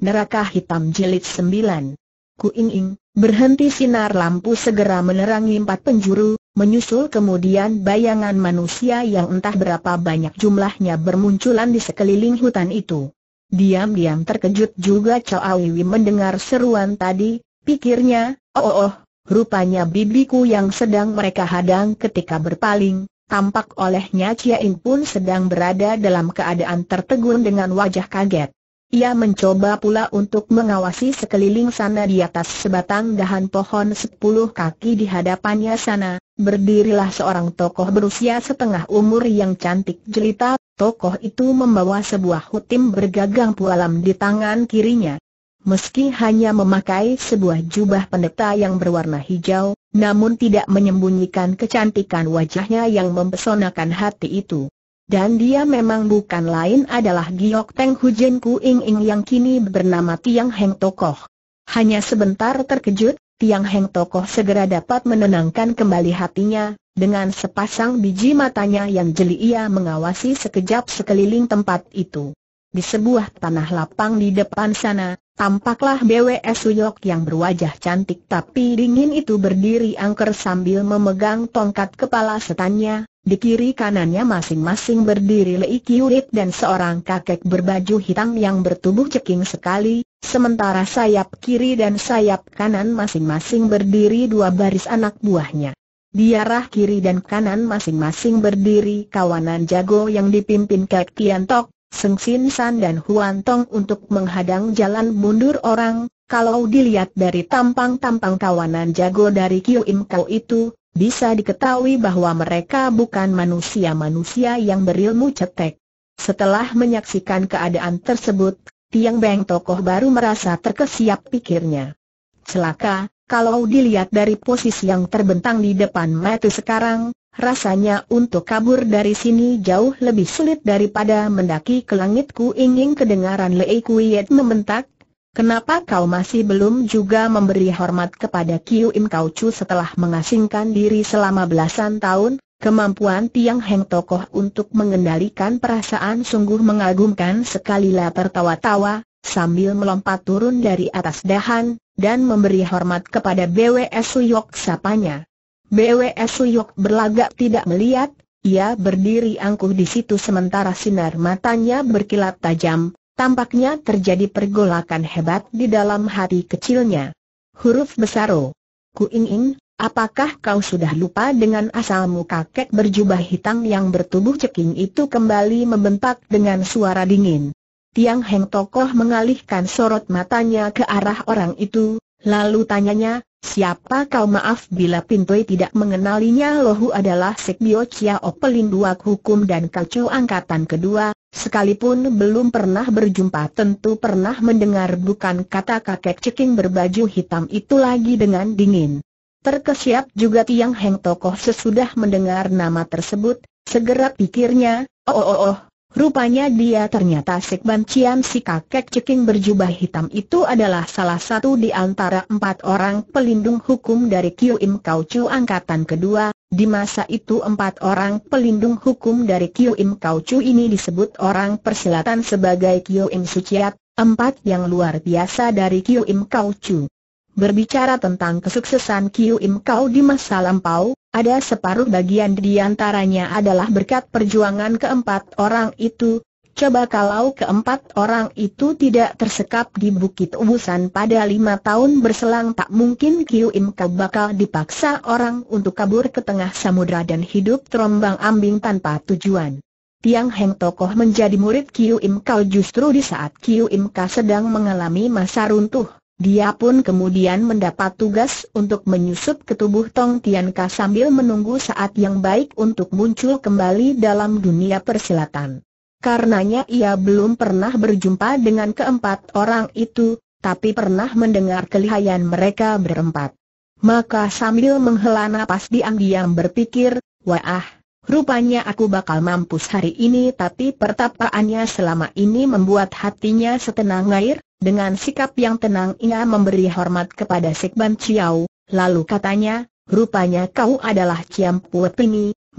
Neraka Hitam Jilid 9 Ku ing berhenti sinar lampu segera menerangi empat penjuru, menyusul kemudian bayangan manusia yang entah berapa banyak jumlahnya bermunculan di sekeliling hutan itu. Diam-diam terkejut juga Chow Wiwi mendengar seruan tadi, pikirnya, oh oh oh, rupanya bibiku yang sedang mereka hadang ketika berpaling, tampak olehnya Chia In pun sedang berada dalam keadaan tertegun dengan wajah kaget. Ia mencoba pula untuk mengawasi sekeliling sana di atas sebatang dahan pohon sepuluh kaki di hadapannya sana, berdirilah seorang tokoh berusia setengah umur yang cantik jelita, tokoh itu membawa sebuah hutim bergagang pualam di tangan kirinya. Meski hanya memakai sebuah jubah pendeta yang berwarna hijau, namun tidak menyembunyikan kecantikan wajahnya yang mempesonakan hati itu. Dan dia memang bukan lain adalah Giok Teng Hujen Ku Ing Ing yang kini bernama Tiang Heng Tokoh. Hanya sebentar terkejut, Tiang Heng Tokoh segera dapat menenangkan kembali hatinya, dengan sepasang biji matanya yang jeli ia mengawasi sekejap sekeliling tempat itu. Di sebuah tanah lapang di depan sana, tampaklah BWS Suyok yang berwajah cantik tapi dingin itu berdiri angker sambil memegang tongkat kepala setannya, di kiri kanannya masing-masing berdiri Lei Kiurit dan seorang kakek berbaju hitam yang bertubuh ceking sekali, sementara sayap kiri dan sayap kanan masing-masing berdiri dua baris anak buahnya. Di arah kiri dan kanan masing-masing berdiri kawanan jago yang dipimpin Kek Tian Tok, Seng Sin San dan Huan Tong untuk menghadang jalan mundur orang, kalau dilihat dari tampang-tampang kawanan jago dari Kiu Im Kau itu, bisa diketahui bahwa mereka bukan manusia-manusia yang berilmu cetek. Setelah menyaksikan keadaan tersebut, Tiang Beng tokoh baru merasa terkesiap pikirnya. Celaka, kalau dilihat dari posisi yang terbentang di depan mata sekarang, rasanya untuk kabur dari sini jauh lebih sulit daripada mendaki ke langitku. ingin kedengaran Lei Kuiet membentak, Kenapa kau masih belum juga memberi hormat kepada Kiu Im Kau Chu setelah mengasingkan diri selama belasan tahun? Kemampuan Tiang Heng tokoh untuk mengendalikan perasaan sungguh mengagumkan sekali lah tertawa-tawa, sambil melompat turun dari atas dahan, dan memberi hormat kepada BWS Suyok sapanya. BWS Suyok berlagak tidak melihat, ia berdiri angkuh di situ sementara sinar matanya berkilat tajam, Tampaknya terjadi pergolakan hebat di dalam hati kecilnya. Huruf besar O. Ku ingin, apakah kau sudah lupa dengan asalmu kakek berjubah hitam yang bertubuh ceking itu kembali membentak dengan suara dingin. Tiang Heng Tokoh mengalihkan sorot matanya ke arah orang itu, lalu tanyanya, siapa kau maaf bila Pintoi tidak mengenalinya Lohu adalah Sekbio Chiao dua hukum dan kacu angkatan kedua, Sekalipun belum pernah berjumpa tentu pernah mendengar bukan kata kakek ceking berbaju hitam itu lagi dengan dingin. Terkesiap juga Tiang Heng tokoh sesudah mendengar nama tersebut, segera pikirnya, oh oh oh, oh Rupanya dia ternyata Sekban ciam si kakek ceking berjubah hitam itu adalah salah satu di antara empat orang pelindung hukum dari Kiu Im Kau Chu angkatan kedua. Di masa itu empat orang pelindung hukum dari Kiu Im Kau Chu ini disebut orang persilatan sebagai Kiu Im Suciat, empat yang luar biasa dari Kiu Im Kau Chu. Berbicara tentang kesuksesan Kiu Im Kau di masa lampau, ada separuh bagian di antaranya adalah berkat perjuangan keempat orang itu. Coba kalau keempat orang itu tidak tersekap di Bukit Ubusan pada lima tahun berselang tak mungkin Kiu Im Kau bakal dipaksa orang untuk kabur ke tengah samudera dan hidup terombang ambing tanpa tujuan. Tiang Heng Tokoh menjadi murid Kiu Im Kau justru di saat Kiu Im Kau sedang mengalami masa runtuh. Dia pun kemudian mendapat tugas untuk menyusup ke tubuh Tong Tian Ka sambil menunggu saat yang baik untuk muncul kembali dalam dunia persilatan. Karenanya ia belum pernah berjumpa dengan keempat orang itu, tapi pernah mendengar kelihayan mereka berempat. Maka sambil menghela napas diam-diam berpikir, wah, rupanya aku bakal mampus hari ini tapi pertapaannya selama ini membuat hatinya setenang air, dengan sikap yang tenang ia memberi hormat kepada Sekban Chiao, lalu katanya, rupanya kau adalah Ciam Pue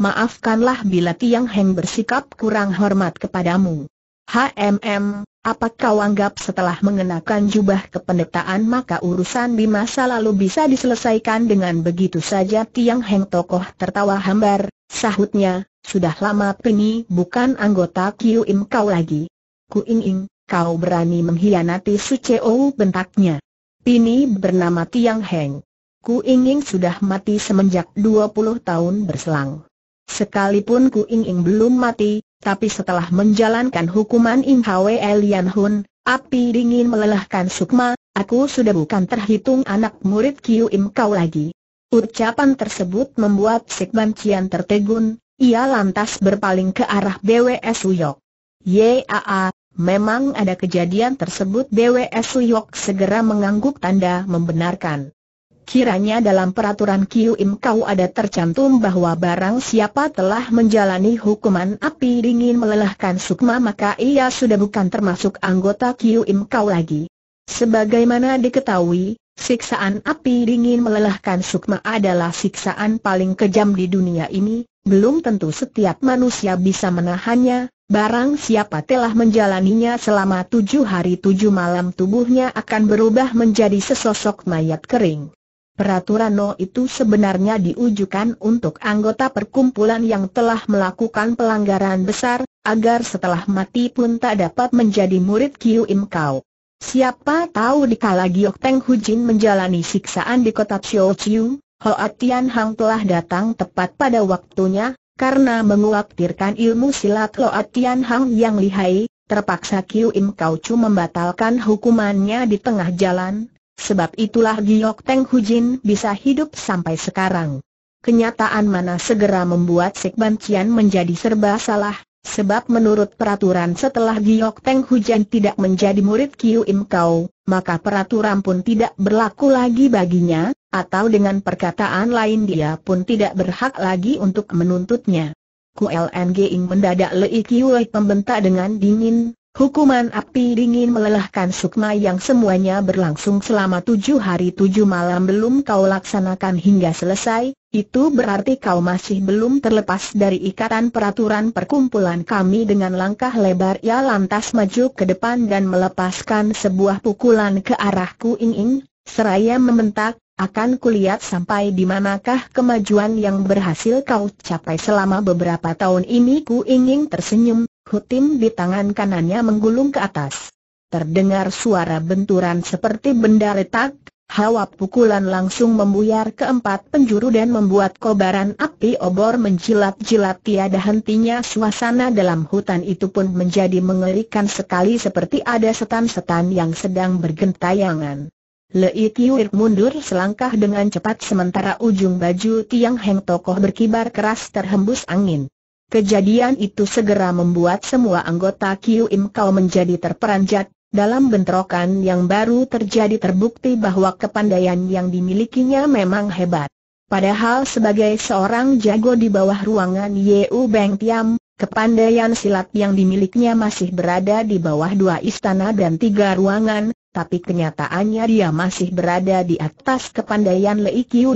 maafkanlah bila Tiang Heng bersikap kurang hormat kepadamu. HMM, apa kau anggap setelah mengenakan jubah kependetaan maka urusan di masa lalu bisa diselesaikan dengan begitu saja Tiang Heng tokoh tertawa hambar, sahutnya, sudah lama Pini bukan anggota Kiu Im kau lagi. Ku ingin kau berani mengkhianati Suceo bentaknya. Pini bernama Tiang Heng. Ku ingin sudah mati semenjak 20 tahun berselang. Sekalipun Ku ingin belum mati, tapi setelah menjalankan hukuman Ing Hwe Lian Hun, api dingin melelahkan sukma, aku sudah bukan terhitung anak murid Kiu Im Kau lagi. Ucapan tersebut membuat Sekban Cian tertegun, ia lantas berpaling ke arah BWS Uyok. Yaa, Memang ada kejadian tersebut BWS Liok segera mengangguk tanda membenarkan. Kiranya dalam peraturan Kiu Im Kau ada tercantum bahwa barang siapa telah menjalani hukuman api dingin melelahkan sukma maka ia sudah bukan termasuk anggota Kiu Im Kau lagi. Sebagaimana diketahui, Siksaan api dingin melelahkan sukma adalah siksaan paling kejam di dunia ini, belum tentu setiap manusia bisa menahannya, Barang siapa telah menjalaninya selama tujuh hari tujuh malam tubuhnya akan berubah menjadi sesosok mayat kering. Peraturan No itu sebenarnya diujukan untuk anggota perkumpulan yang telah melakukan pelanggaran besar, agar setelah mati pun tak dapat menjadi murid Kiu Im Kau. Siapa tahu dikala Giok Teng Jin menjalani siksaan di kota Xiu Chiu, Hoa Tian Hang telah datang tepat pada waktunya, karena menguaktirkan ilmu silat Loat Tian Hang yang lihai, terpaksa Kiu Im Kau Chu membatalkan hukumannya di tengah jalan, sebab itulah Giok Teng Hu Jin bisa hidup sampai sekarang. Kenyataan mana segera membuat Sekban Cian menjadi serba salah, Sebab menurut peraturan setelah Giok Peng Hujan tidak menjadi murid Kiu Im Kau, maka peraturan pun tidak berlaku lagi baginya, atau dengan perkataan lain dia pun tidak berhak lagi untuk menuntutnya. Ku LNG Ing mendadak Lei Lei membentak dengan dingin, Hukuman api dingin melelahkan sukma yang semuanya berlangsung selama tujuh hari tujuh malam belum kau laksanakan hingga selesai, itu berarti kau masih belum terlepas dari ikatan peraturan perkumpulan kami dengan langkah lebar ia lantas maju ke depan dan melepaskan sebuah pukulan ke arahku ing-ing, seraya membentak, akan kulihat sampai di manakah kemajuan yang berhasil kau capai selama beberapa tahun ini ku ingin tersenyum, Hutim di tangan kanannya menggulung ke atas. Terdengar suara benturan seperti benda retak, hawa pukulan langsung membuyar ke empat penjuru dan membuat kobaran api obor menjilat-jilat tiada hentinya suasana dalam hutan itu pun menjadi mengerikan sekali seperti ada setan-setan yang sedang bergentayangan. Lei mundur selangkah dengan cepat sementara ujung baju Tiang Heng Tokoh berkibar keras terhembus angin. Kejadian itu segera membuat semua anggota Kiu Kau menjadi terperanjat, dalam bentrokan yang baru terjadi terbukti bahwa kepandaian yang dimilikinya memang hebat. Padahal sebagai seorang jago di bawah ruangan Yeu Beng Tiam, kepandaian silat yang dimilikinya masih berada di bawah dua istana dan tiga ruangan, tapi kenyataannya dia masih berada di atas kepandaian Lei Kiu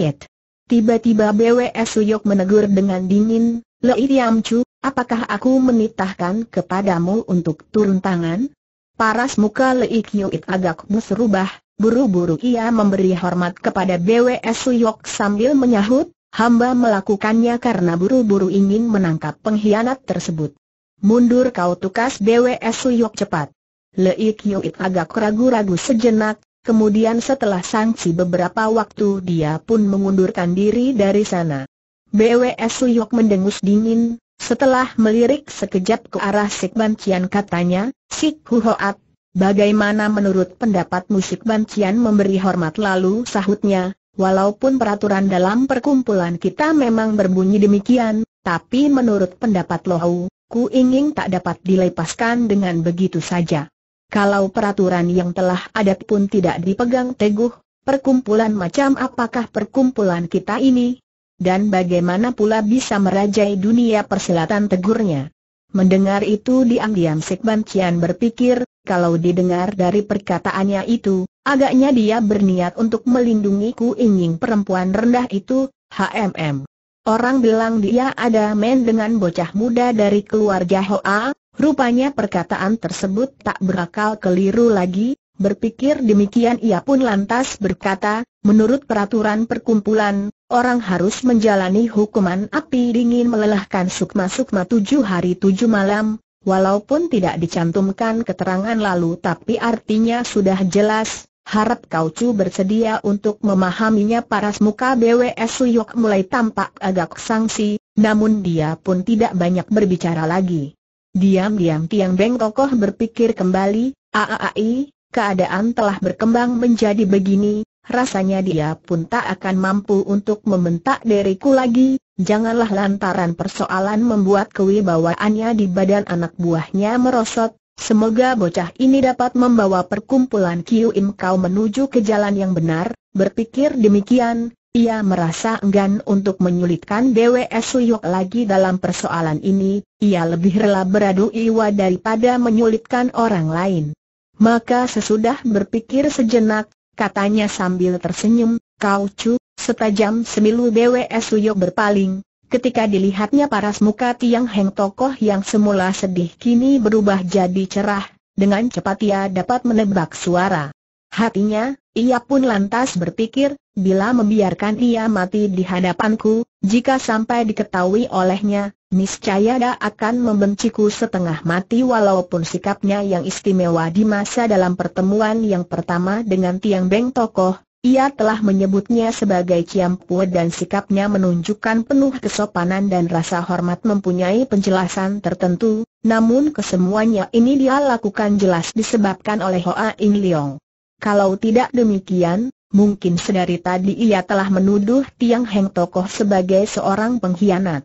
Tiba-tiba BWS Suyok menegur dengan dingin, Lei Chu, apakah aku menitahkan kepadamu untuk turun tangan? Paras muka Lei It agak musrubah, buru-buru ia memberi hormat kepada BWS Suyok sambil menyahut, hamba melakukannya karena buru-buru ingin menangkap pengkhianat tersebut. Mundur kau tukas BWS Suyok cepat. Lei It agak ragu-ragu sejenak, kemudian setelah sangsi beberapa waktu dia pun mengundurkan diri dari sana. BWS Suyok mendengus dingin, setelah melirik sekejap ke arah Sik Ban katanya, Sik Huhoat, bagaimana menurut pendapatmu Sik Ban memberi hormat lalu sahutnya, walaupun peraturan dalam perkumpulan kita memang berbunyi demikian, tapi menurut pendapat Lohau, ku ingin tak dapat dilepaskan dengan begitu saja. Kalau peraturan yang telah adat pun tidak dipegang teguh, perkumpulan macam apakah perkumpulan kita ini? Dan bagaimana pula bisa merajai dunia perselatan tegurnya? Mendengar itu diam-diam Sekban Cian berpikir, kalau didengar dari perkataannya itu, agaknya dia berniat untuk melindungi Ku Inying perempuan rendah itu, HMM. Orang bilang dia ada men dengan bocah muda dari keluarga Hoa, rupanya perkataan tersebut tak berakal keliru lagi, berpikir demikian ia pun lantas berkata, menurut peraturan perkumpulan, orang harus menjalani hukuman api dingin melelahkan sukma-sukma tujuh hari tujuh malam, walaupun tidak dicantumkan keterangan lalu tapi artinya sudah jelas, harap kau cu bersedia untuk memahaminya paras muka BWS Suyok mulai tampak agak sangsi, namun dia pun tidak banyak berbicara lagi. Diam-diam Tiang Beng Kokoh berpikir kembali, aaai, keadaan telah berkembang menjadi begini, rasanya dia pun tak akan mampu untuk membentak diriku lagi, janganlah lantaran persoalan membuat kewibawaannya di badan anak buahnya merosot, semoga bocah ini dapat membawa perkumpulan Kiu Im Kau menuju ke jalan yang benar, berpikir demikian, ia merasa enggan untuk menyulitkan DWS Suyok lagi dalam persoalan ini, ia lebih rela beradu iwa daripada menyulitkan orang lain. Maka sesudah berpikir sejenak, katanya sambil tersenyum, kau cu, setajam semilu BWS Uyo berpaling, ketika dilihatnya paras muka Tiang Heng tokoh yang semula sedih kini berubah jadi cerah, dengan cepat ia dapat menebak suara. Hatinya, ia pun lantas berpikir, bila membiarkan ia mati di hadapanku, jika sampai diketahui olehnya, niscaya dia akan membenciku setengah mati walaupun sikapnya yang istimewa di masa dalam pertemuan yang pertama dengan Tiang Beng Tokoh, ia telah menyebutnya sebagai Ciampue dan sikapnya menunjukkan penuh kesopanan dan rasa hormat mempunyai penjelasan tertentu, namun kesemuanya ini dia lakukan jelas disebabkan oleh Hoa In Leong. Kalau tidak demikian, mungkin sedari tadi ia telah menuduh Tiang Heng Tokoh sebagai seorang pengkhianat.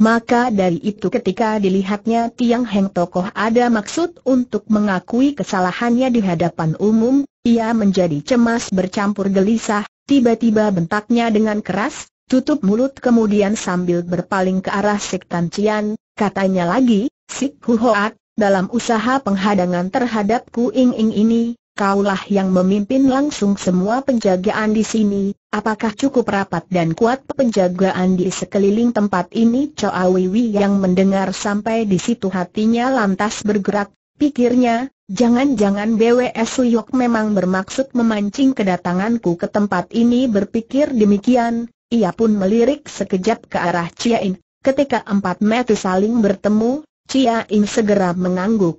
Maka dari itu ketika dilihatnya Tiang Heng tokoh ada maksud untuk mengakui kesalahannya di hadapan umum, ia menjadi cemas bercampur gelisah, tiba-tiba bentaknya dengan keras, tutup mulut kemudian sambil berpaling ke arah Sik Tan Cian, katanya lagi, Sik Hu Hoat, dalam usaha penghadangan terhadap Ku Ing Ing ini, kaulah yang memimpin langsung semua penjagaan di sini, apakah cukup rapat dan kuat penjagaan di sekeliling tempat ini? Choa Wiwi yang mendengar sampai di situ hatinya lantas bergerak, pikirnya, jangan-jangan BWS Suyok memang bermaksud memancing kedatanganku ke tempat ini berpikir demikian, ia pun melirik sekejap ke arah Chia In. Ketika empat mata saling bertemu, Chia In segera mengangguk.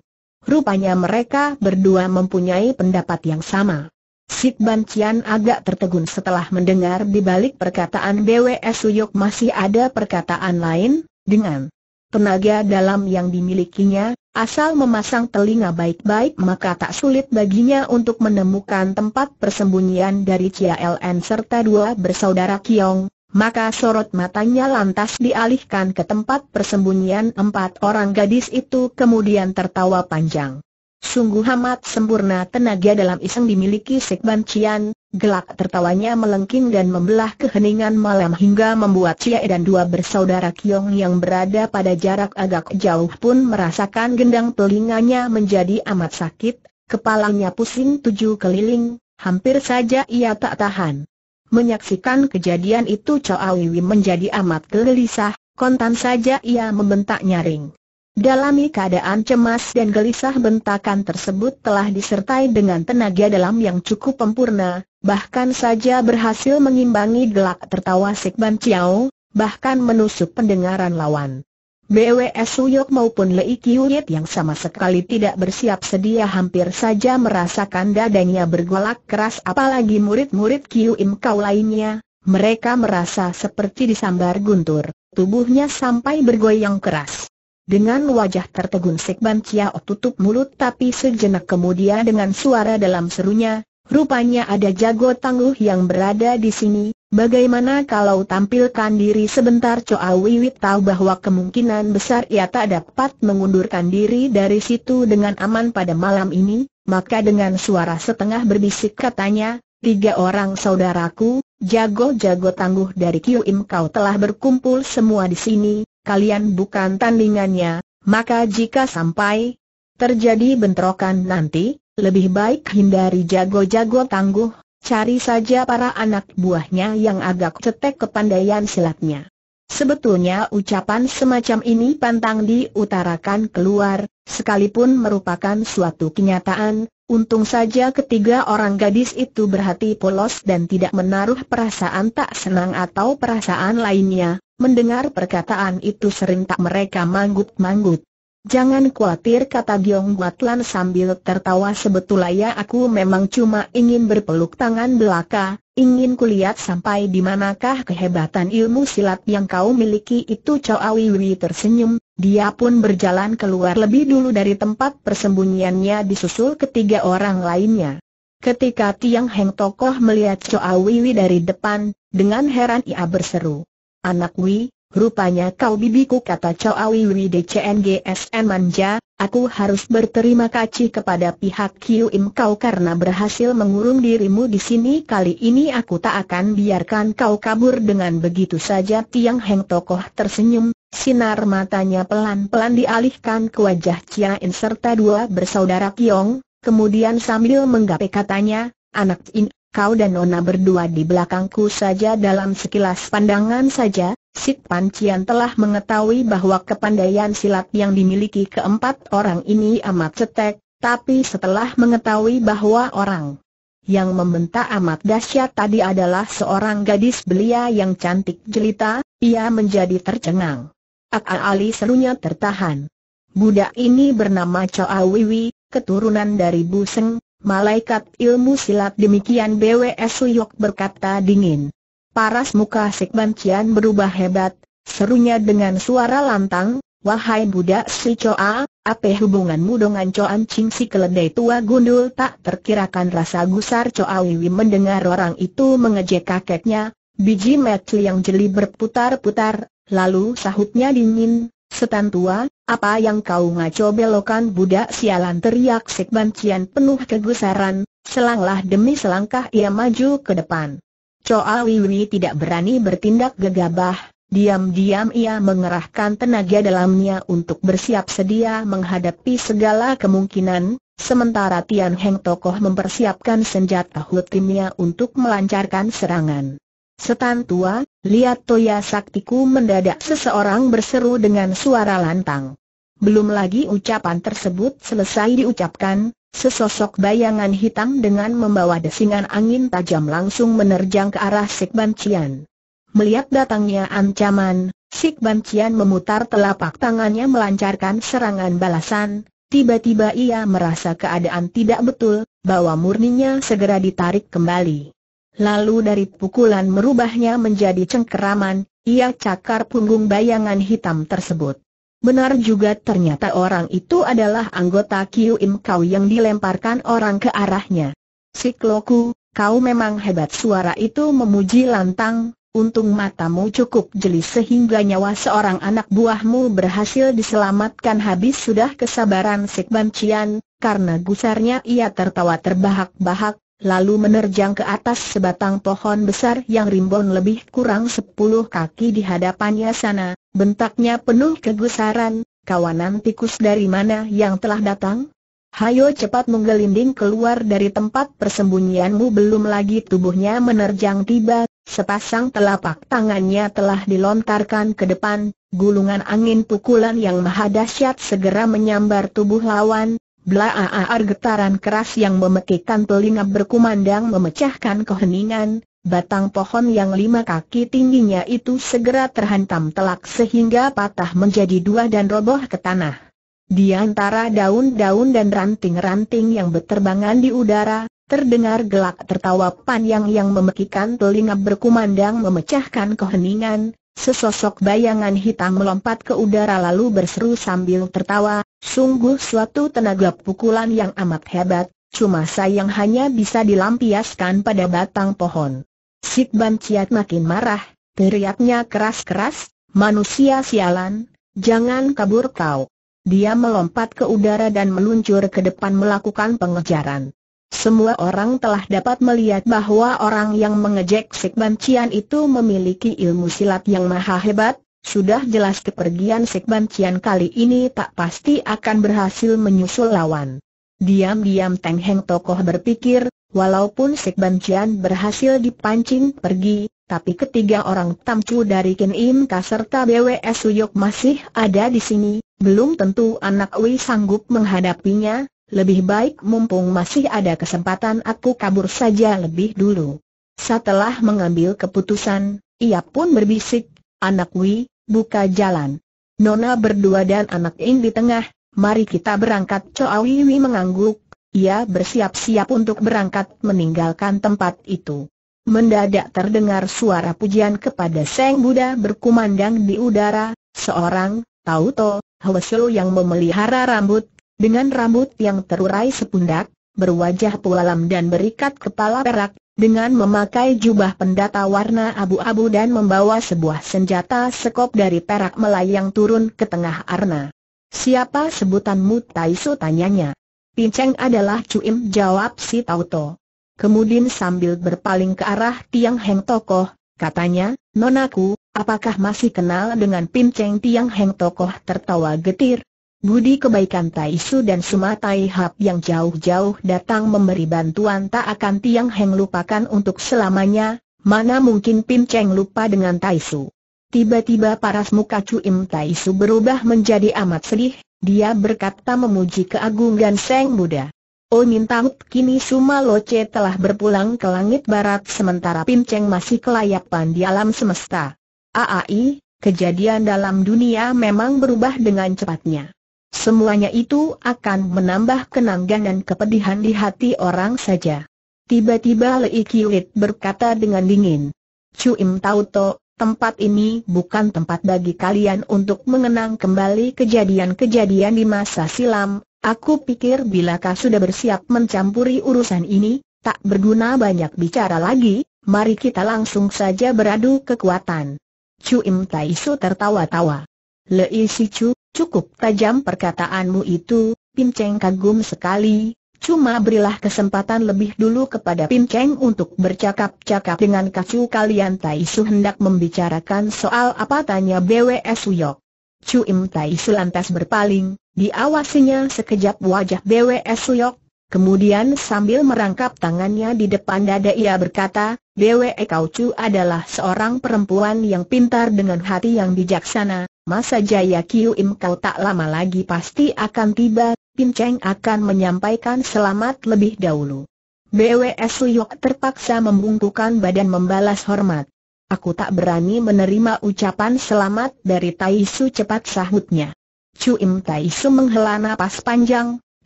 Rupanya mereka berdua mempunyai pendapat yang sama. Sik Ban agak tertegun setelah mendengar di balik perkataan BWS Suyok masih ada perkataan lain, dengan tenaga dalam yang dimilikinya, asal memasang telinga baik-baik maka tak sulit baginya untuk menemukan tempat persembunyian dari Chia LN serta dua bersaudara Kiong, maka sorot matanya lantas dialihkan ke tempat persembunyian empat orang gadis itu kemudian tertawa panjang. Sungguh amat sempurna tenaga dalam iseng dimiliki Sekban Cian, gelak tertawanya melengking dan membelah keheningan malam hingga membuat Cia dan dua bersaudara Kiong yang berada pada jarak agak jauh pun merasakan gendang telinganya menjadi amat sakit, kepalanya pusing tujuh keliling, hampir saja ia tak tahan. Menyaksikan kejadian itu Chow Wiwi menjadi amat gelisah, kontan saja ia membentak nyaring. Dalam keadaan cemas dan gelisah bentakan tersebut telah disertai dengan tenaga dalam yang cukup sempurna, bahkan saja berhasil mengimbangi gelak tertawa Sekban Chiao, bahkan menusuk pendengaran lawan. BWS Suyok maupun Lei Kiyuit yang sama sekali tidak bersiap sedia hampir saja merasakan dadanya bergolak keras apalagi murid-murid Kiu Im Kau lainnya, mereka merasa seperti disambar guntur, tubuhnya sampai bergoyang keras. Dengan wajah tertegun Sekban Chiao tutup mulut tapi sejenak kemudian dengan suara dalam serunya, rupanya ada jago tangguh yang berada di sini, Bagaimana kalau tampilkan diri sebentar Choa Wiwit tahu bahwa kemungkinan besar ia tak dapat mengundurkan diri dari situ dengan aman pada malam ini, maka dengan suara setengah berbisik katanya, tiga orang saudaraku, jago-jago tangguh dari Kiu Im kau telah berkumpul semua di sini, kalian bukan tandingannya, maka jika sampai terjadi bentrokan nanti, lebih baik hindari jago-jago tangguh, Cari saja para anak buahnya yang agak cetek kepandaian silatnya. Sebetulnya ucapan semacam ini pantang diutarakan keluar, sekalipun merupakan suatu kenyataan, untung saja ketiga orang gadis itu berhati polos dan tidak menaruh perasaan tak senang atau perasaan lainnya, mendengar perkataan itu serentak mereka manggut-manggut. Jangan khawatir kata Giong Guatlan sambil tertawa sebetulnya aku memang cuma ingin berpeluk tangan belaka, ingin kulihat sampai di manakah kehebatan ilmu silat yang kau miliki itu Chow Awiwi tersenyum, dia pun berjalan keluar lebih dulu dari tempat persembunyiannya disusul ketiga orang lainnya. Ketika Tiang Heng Tokoh melihat Chow Awiwi dari depan, dengan heran ia berseru. Anak Wi, Rupanya kau bibiku kata Choawi Wide CNGSM manja, aku harus berterima kasih kepada pihak Kiu Im kau karena berhasil mengurung dirimu di sini kali ini aku tak akan biarkan kau kabur dengan begitu saja Tiang Heng tokoh tersenyum, sinar matanya pelan-pelan dialihkan ke wajah Chia In serta dua bersaudara Kiong, kemudian sambil menggapai katanya, anak In kau dan Nona berdua di belakangku saja dalam sekilas pandangan saja, Sit Pancian telah mengetahui bahwa kepandaian silat yang dimiliki keempat orang ini amat cetek, tapi setelah mengetahui bahwa orang yang membentak amat dahsyat tadi adalah seorang gadis belia yang cantik jelita, ia menjadi tercengang. Akal Ali serunya tertahan. Budak ini bernama Choa Wiwi, keturunan dari Buseng, Malaikat ilmu silat demikian BWS Suyok berkata dingin. Paras muka Sekban Cian berubah hebat, serunya dengan suara lantang, Wahai Buddha si Coa, apa hubunganmu dengan Coan Ching si keledai tua gundul tak terkirakan rasa gusar Coa Wiwi mendengar orang itu mengejek kakeknya, biji metli yang jeli berputar-putar, lalu sahutnya dingin, setan tua, apa yang kau ngaco belokan budak sialan teriak Sekban Cian penuh kegusaran, selanglah demi selangkah ia maju ke depan. Choa Wiwi tidak berani bertindak gegabah, diam-diam ia mengerahkan tenaga dalamnya untuk bersiap sedia menghadapi segala kemungkinan, sementara Tian Heng Tokoh mempersiapkan senjata hutimnya untuk melancarkan serangan. Setan tua, lihat Toya Saktiku mendadak seseorang berseru dengan suara lantang. Belum lagi ucapan tersebut selesai diucapkan, sesosok bayangan hitam dengan membawa desingan angin tajam langsung menerjang ke arah Sik Ban Cian. Melihat datangnya ancaman, Sik Ban Cian memutar telapak tangannya melancarkan serangan balasan, tiba-tiba ia merasa keadaan tidak betul, bahwa murninya segera ditarik kembali. Lalu dari pukulan merubahnya menjadi cengkeraman, ia cakar punggung bayangan hitam tersebut. Benar juga ternyata orang itu adalah anggota Kiu Im Kau yang dilemparkan orang ke arahnya. Sikloku, kau memang hebat suara itu memuji lantang, untung matamu cukup jeli sehingga nyawa seorang anak buahmu berhasil diselamatkan habis sudah kesabaran Sikban Cian, karena gusarnya ia tertawa terbahak-bahak, lalu menerjang ke atas sebatang pohon besar yang rimbun lebih kurang sepuluh kaki di hadapannya sana, bentaknya penuh kegusaran, kawanan tikus dari mana yang telah datang? Hayo cepat menggelinding keluar dari tempat persembunyianmu belum lagi tubuhnya menerjang tiba, sepasang telapak tangannya telah dilontarkan ke depan, gulungan angin pukulan yang maha dahsyat segera menyambar tubuh lawan, Blaaar getaran keras yang memekikkan telinga berkumandang memecahkan keheningan, batang pohon yang lima kaki tingginya itu segera terhantam telak sehingga patah menjadi dua dan roboh ke tanah. Di antara daun-daun dan ranting-ranting yang berterbangan di udara, terdengar gelak tertawa panjang yang memekikkan telinga berkumandang memecahkan keheningan, Sesosok bayangan hitam melompat ke udara lalu berseru sambil tertawa, sungguh suatu tenaga pukulan yang amat hebat, cuma sayang hanya bisa dilampiaskan pada batang pohon. Sik Ban makin marah, teriaknya keras-keras, manusia sialan, jangan kabur kau. Dia melompat ke udara dan meluncur ke depan melakukan pengejaran. Semua orang telah dapat melihat bahwa orang yang mengejek Sekban Cian itu memiliki ilmu silat yang maha hebat, sudah jelas kepergian Sekban Cian kali ini tak pasti akan berhasil menyusul lawan. Diam-diam Teng Heng Tokoh berpikir, walaupun Sekban Cian berhasil dipancing pergi, tapi ketiga orang tamcu dari Kin Im Ka serta BWS Suyok masih ada di sini, belum tentu anak Wei sanggup menghadapinya, lebih baik mumpung masih ada kesempatan aku kabur saja lebih dulu. Setelah mengambil keputusan, ia pun berbisik, anak Wi, buka jalan. Nona berdua dan anak In di tengah, mari kita berangkat. Chow Wi mengangguk, ia bersiap-siap untuk berangkat meninggalkan tempat itu. Mendadak terdengar suara pujian kepada Seng Buddha berkumandang di udara, seorang, Tauto, Hwesyo yang memelihara rambut, dengan rambut yang terurai sepundak, berwajah pualam dan berikat kepala perak, dengan memakai jubah pendata warna abu-abu dan membawa sebuah senjata sekop dari perak melayang turun ke tengah arna. Siapa sebutanmu Taisu tanyanya. Pinceng adalah Cuim jawab si Tauto. Kemudian sambil berpaling ke arah Tiang Heng Tokoh, katanya, Nonaku, apakah masih kenal dengan Pinceng Tiang Heng Tokoh tertawa getir, Budi kebaikan Tai Su dan Tai Hap yang jauh-jauh datang memberi bantuan tak akan Tiang Heng lupakan untuk selamanya, mana mungkin Pinceng Cheng lupa dengan Tai Su? Tiba-tiba paras muka Chu Im Tai Su berubah menjadi amat sedih, dia berkata memuji keagungan Seng Buddha. Oh minta kini Suma Loce telah berpulang ke langit barat sementara Pinceng Cheng masih kelayapan di alam semesta. Aai, kejadian dalam dunia memang berubah dengan cepatnya. Semuanya itu akan menambah kenangan dan kepedihan di hati orang saja. Tiba-tiba Lei Kiwit berkata dengan dingin. Im tahu to, tempat ini bukan tempat bagi kalian untuk mengenang kembali kejadian-kejadian di masa silam. Aku pikir bila kau sudah bersiap mencampuri urusan ini, tak berguna banyak bicara lagi, mari kita langsung saja beradu kekuatan. Tai Taisu tertawa-tawa. Lei Chu? Cukup tajam perkataanmu itu, Cheng kagum sekali, cuma berilah kesempatan lebih dulu kepada Cheng untuk bercakap-cakap dengan kacu kalian Tai Su hendak membicarakan soal apa tanya BWS Uyok. Cuim Tai Su lantas berpaling, diawasinya sekejap wajah BWS Uyok, kemudian sambil merangkap tangannya di depan dada ia berkata, BWE Kau Cu adalah seorang perempuan yang pintar dengan hati yang bijaksana, Masa Jaya Kiu Im kau tak lama lagi pasti akan tiba, Pin Cheng akan menyampaikan selamat lebih dahulu. BWS Luyok terpaksa membungkukan badan membalas hormat. Aku tak berani menerima ucapan selamat dari Tai Su cepat sahutnya. Chu Im Tai Su menghela napas panjang,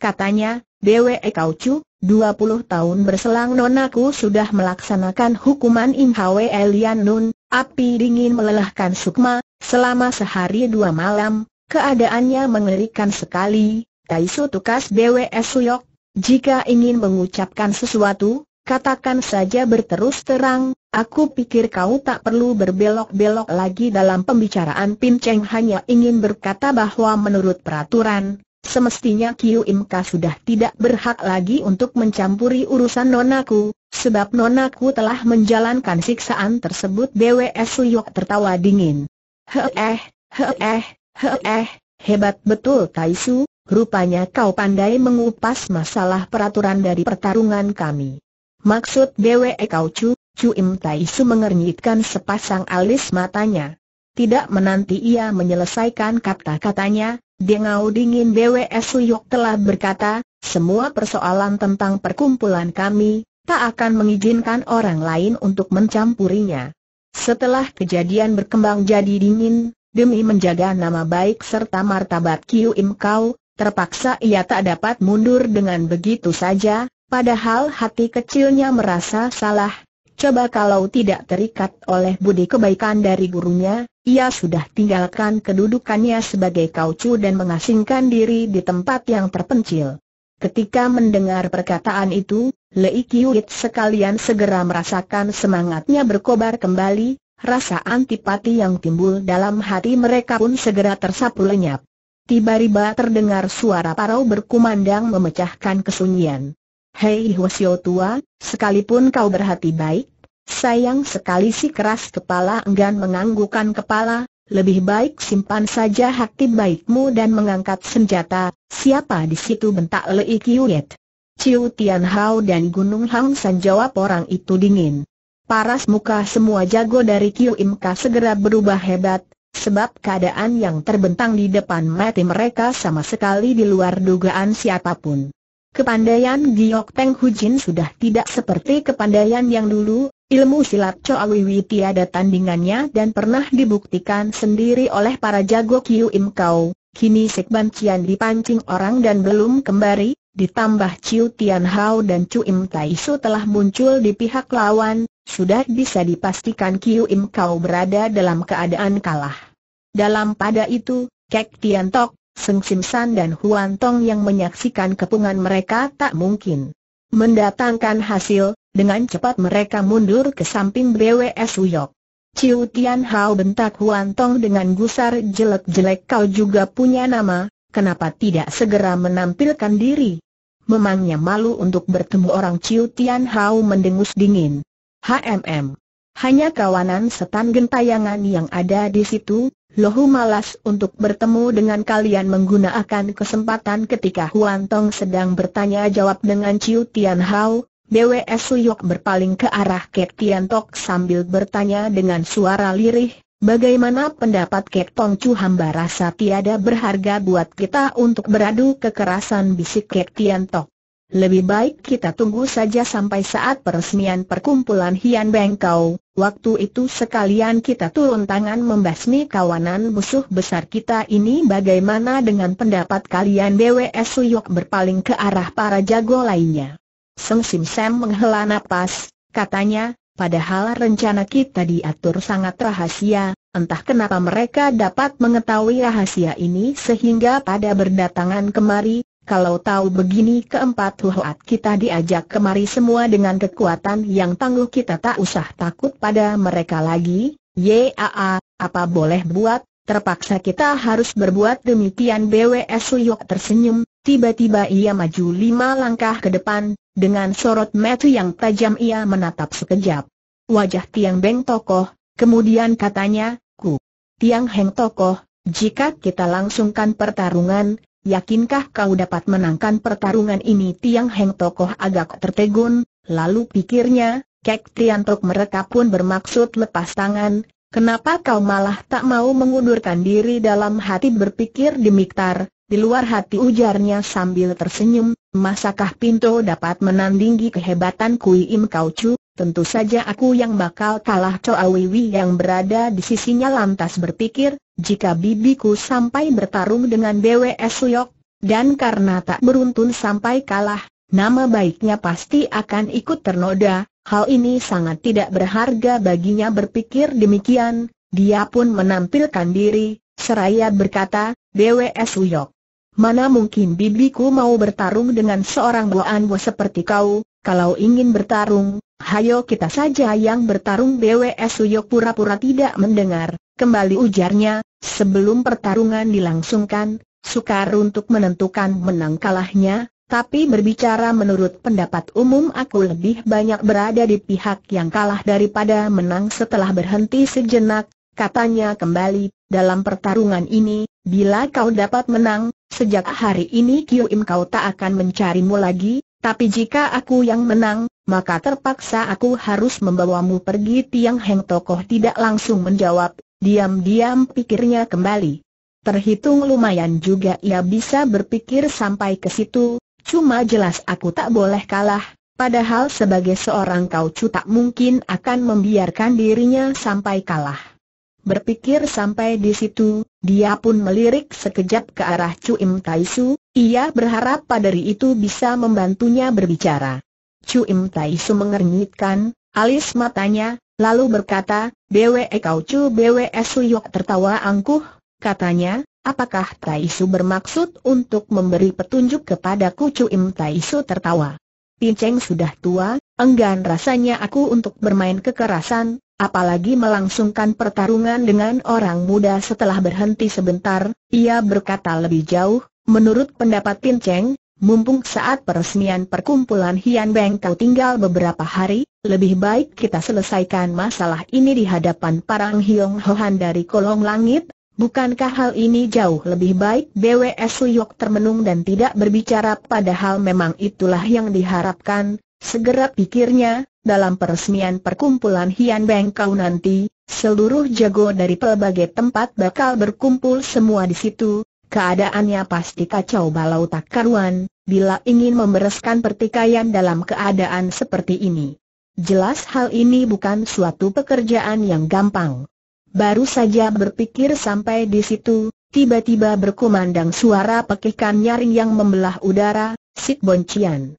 katanya, Dewe Kau Chu, 20 tahun berselang nonaku sudah melaksanakan hukuman Im Hwe Elian Nun, Api dingin melelahkan Sukma, selama sehari dua malam, keadaannya mengerikan sekali, Taisu tukas BWS Suyok, jika ingin mengucapkan sesuatu, katakan saja berterus terang, aku pikir kau tak perlu berbelok-belok lagi dalam pembicaraan Pin Cheng hanya ingin berkata bahwa menurut peraturan, semestinya Kiu Imka sudah tidak berhak lagi untuk mencampuri urusan nonaku, Sebab nonaku telah menjalankan siksaan tersebut BWS Suyok tertawa dingin. Heeh, heeh, heeh, hebat betul Taisu, rupanya kau pandai mengupas masalah peraturan dari pertarungan kami. Maksud BWE kau cu, cu Im Taisu mengernyitkan sepasang alis matanya. Tidak menanti ia menyelesaikan kata-katanya, Dengau dingin BWS Suyok telah berkata, semua persoalan tentang perkumpulan kami, tak akan mengizinkan orang lain untuk mencampurinya. Setelah kejadian berkembang jadi dingin, demi menjaga nama baik serta martabat Kiu Im Kau, terpaksa ia tak dapat mundur dengan begitu saja, padahal hati kecilnya merasa salah. Coba kalau tidak terikat oleh budi kebaikan dari gurunya, ia sudah tinggalkan kedudukannya sebagai kaucu dan mengasingkan diri di tempat yang terpencil. Ketika mendengar perkataan itu, Lei Kiuit sekalian segera merasakan semangatnya berkobar kembali, rasa antipati yang timbul dalam hati mereka pun segera tersapu lenyap. Tiba-tiba terdengar suara parau berkumandang memecahkan kesunyian. Hei Hwasyo tua, sekalipun kau berhati baik, sayang sekali si keras kepala enggan menganggukan kepala, lebih baik simpan saja hati baikmu dan mengangkat senjata, siapa di situ bentak Lei Kiuyet. Ciu Tian Hao dan Gunung Hang San jawab orang itu dingin. Paras muka semua jago dari Kiu Im Ka segera berubah hebat, sebab keadaan yang terbentang di depan mati mereka sama sekali di luar dugaan siapapun. Kepandaian Giok Peng Hu Jin sudah tidak seperti kepandaian yang dulu, Ilmu silat Choawi Wi tiada tandingannya dan pernah dibuktikan sendiri oleh para jago Kiu Im Kau. Kini Ban Cian dipancing orang dan belum kembali, ditambah Chiu Tian Hao dan Chu Im Tai Su telah muncul di pihak lawan, sudah bisa dipastikan Kiu Im Kau berada dalam keadaan kalah. Dalam pada itu, Kek Tian Tok, Seng Sim San dan Huan Tong yang menyaksikan kepungan mereka tak mungkin mendatangkan hasil, dengan cepat mereka mundur ke samping BWS Uyok. Ciu Tian Hao bentak Huan Tong dengan gusar jelek-jelek kau juga punya nama, kenapa tidak segera menampilkan diri? Memangnya malu untuk bertemu orang Ciu Tian Hao mendengus dingin. HMM. Hanya kawanan setan gentayangan yang ada di situ, Lohu malas untuk bertemu dengan kalian menggunakan kesempatan ketika Huan Tong sedang bertanya jawab dengan Ciu Tian Hao, BWS Suyok berpaling ke arah Kek Tian Tok sambil bertanya dengan suara lirih, bagaimana pendapat Kek Tong Chu hamba rasa tiada berharga buat kita untuk beradu kekerasan bisik Kek Tian Tok. Lebih baik kita tunggu saja sampai saat peresmian perkumpulan Hian Bengkau, waktu itu sekalian kita turun tangan membasmi kawanan musuh besar kita ini bagaimana dengan pendapat kalian BWS Suyok berpaling ke arah para jago lainnya. Seng Sim Sam menghela nafas, katanya, padahal rencana kita diatur sangat rahasia, entah kenapa mereka dapat mengetahui rahasia ini sehingga pada berdatangan kemari, kalau tahu begini keempat huat kita diajak kemari semua dengan kekuatan yang tangguh kita tak usah takut pada mereka lagi, yaa, apa boleh buat, terpaksa kita harus berbuat demikian BWS Suyuk tersenyum, tiba-tiba ia maju lima langkah ke depan, dengan sorot mata yang tajam ia menatap sekejap. Wajah Tiang Beng tokoh, kemudian katanya, ku. Tiang Heng tokoh, jika kita langsungkan pertarungan, yakinkah kau dapat menangkan pertarungan ini? Tiang Heng tokoh agak tertegun, lalu pikirnya, Kek Tok mereka pun bermaksud lepas tangan, Kenapa kau malah tak mau mengundurkan diri dalam hati berpikir Demiktar, di luar hati ujarnya sambil tersenyum, Masakah Pinto dapat menandingi kehebatan Kui Im Kau Chu? Tentu saja aku yang bakal kalah Choa Wiwi yang berada di sisinya lantas berpikir, jika bibiku sampai bertarung dengan BWS Suyok, dan karena tak beruntun sampai kalah, nama baiknya pasti akan ikut ternoda, hal ini sangat tidak berharga baginya berpikir demikian, dia pun menampilkan diri, seraya berkata, BWS Suyok, Mana mungkin bibiku mau bertarung dengan seorang boanwo seperti kau, kalau ingin bertarung, hayo kita saja yang bertarung BWS Suyok pura-pura tidak mendengar, kembali ujarnya, sebelum pertarungan dilangsungkan, sukar untuk menentukan menang kalahnya, tapi berbicara menurut pendapat umum aku lebih banyak berada di pihak yang kalah daripada menang setelah berhenti sejenak, katanya kembali, dalam pertarungan ini, bila kau dapat menang, Sejak hari ini Kiu Im kau tak akan mencarimu lagi, tapi jika aku yang menang, maka terpaksa aku harus membawamu pergi Tiang Heng Tokoh tidak langsung menjawab, diam-diam pikirnya kembali. Terhitung lumayan juga ia bisa berpikir sampai ke situ, cuma jelas aku tak boleh kalah, padahal sebagai seorang kau tak mungkin akan membiarkan dirinya sampai kalah. Berpikir sampai di situ, dia pun melirik sekejap ke arah Tai Su. ia berharap padari itu bisa membantunya berbicara. Tai Taisu mengernyitkan, alis matanya, lalu berkata, Dewe kau Chu, Bwe Suyok tertawa angkuh, katanya, apakah Tai Su bermaksud untuk memberi petunjuk kepadaku Tai Su tertawa. Pinceng sudah tua, enggan rasanya aku untuk bermain kekerasan, Apalagi melangsungkan pertarungan dengan orang muda setelah berhenti sebentar, ia berkata lebih jauh, menurut pendapat Tin Cheng, mumpung saat peresmian perkumpulan Hian Beng kau tinggal beberapa hari, lebih baik kita selesaikan masalah ini di hadapan Parang Hiong Hohan dari kolong langit, Bukankah hal ini jauh lebih baik BWS Suyok termenung dan tidak berbicara padahal memang itulah yang diharapkan, Segera pikirnya, dalam peresmian perkumpulan Hian Beng Kau nanti, seluruh jago dari pelbagai tempat bakal berkumpul semua di situ, keadaannya pasti kacau balau tak karuan, bila ingin membereskan pertikaian dalam keadaan seperti ini. Jelas hal ini bukan suatu pekerjaan yang gampang. Baru saja berpikir sampai di situ, tiba-tiba berkumandang suara pekikan nyaring yang membelah udara, Sit Boncian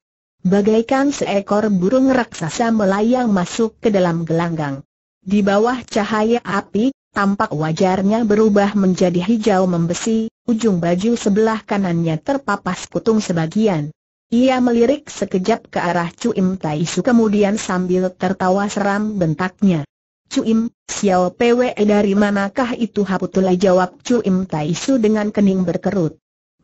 bagaikan seekor burung raksasa melayang masuk ke dalam gelanggang. Di bawah cahaya api, tampak wajarnya berubah menjadi hijau membesi, ujung baju sebelah kanannya terpapas kutung sebagian. Ia melirik sekejap ke arah Cuim Tai Su kemudian sambil tertawa seram bentaknya. Cuim, Xiao Pwe dari manakah itu Haputulai jawab Cuim Tai Su dengan kening berkerut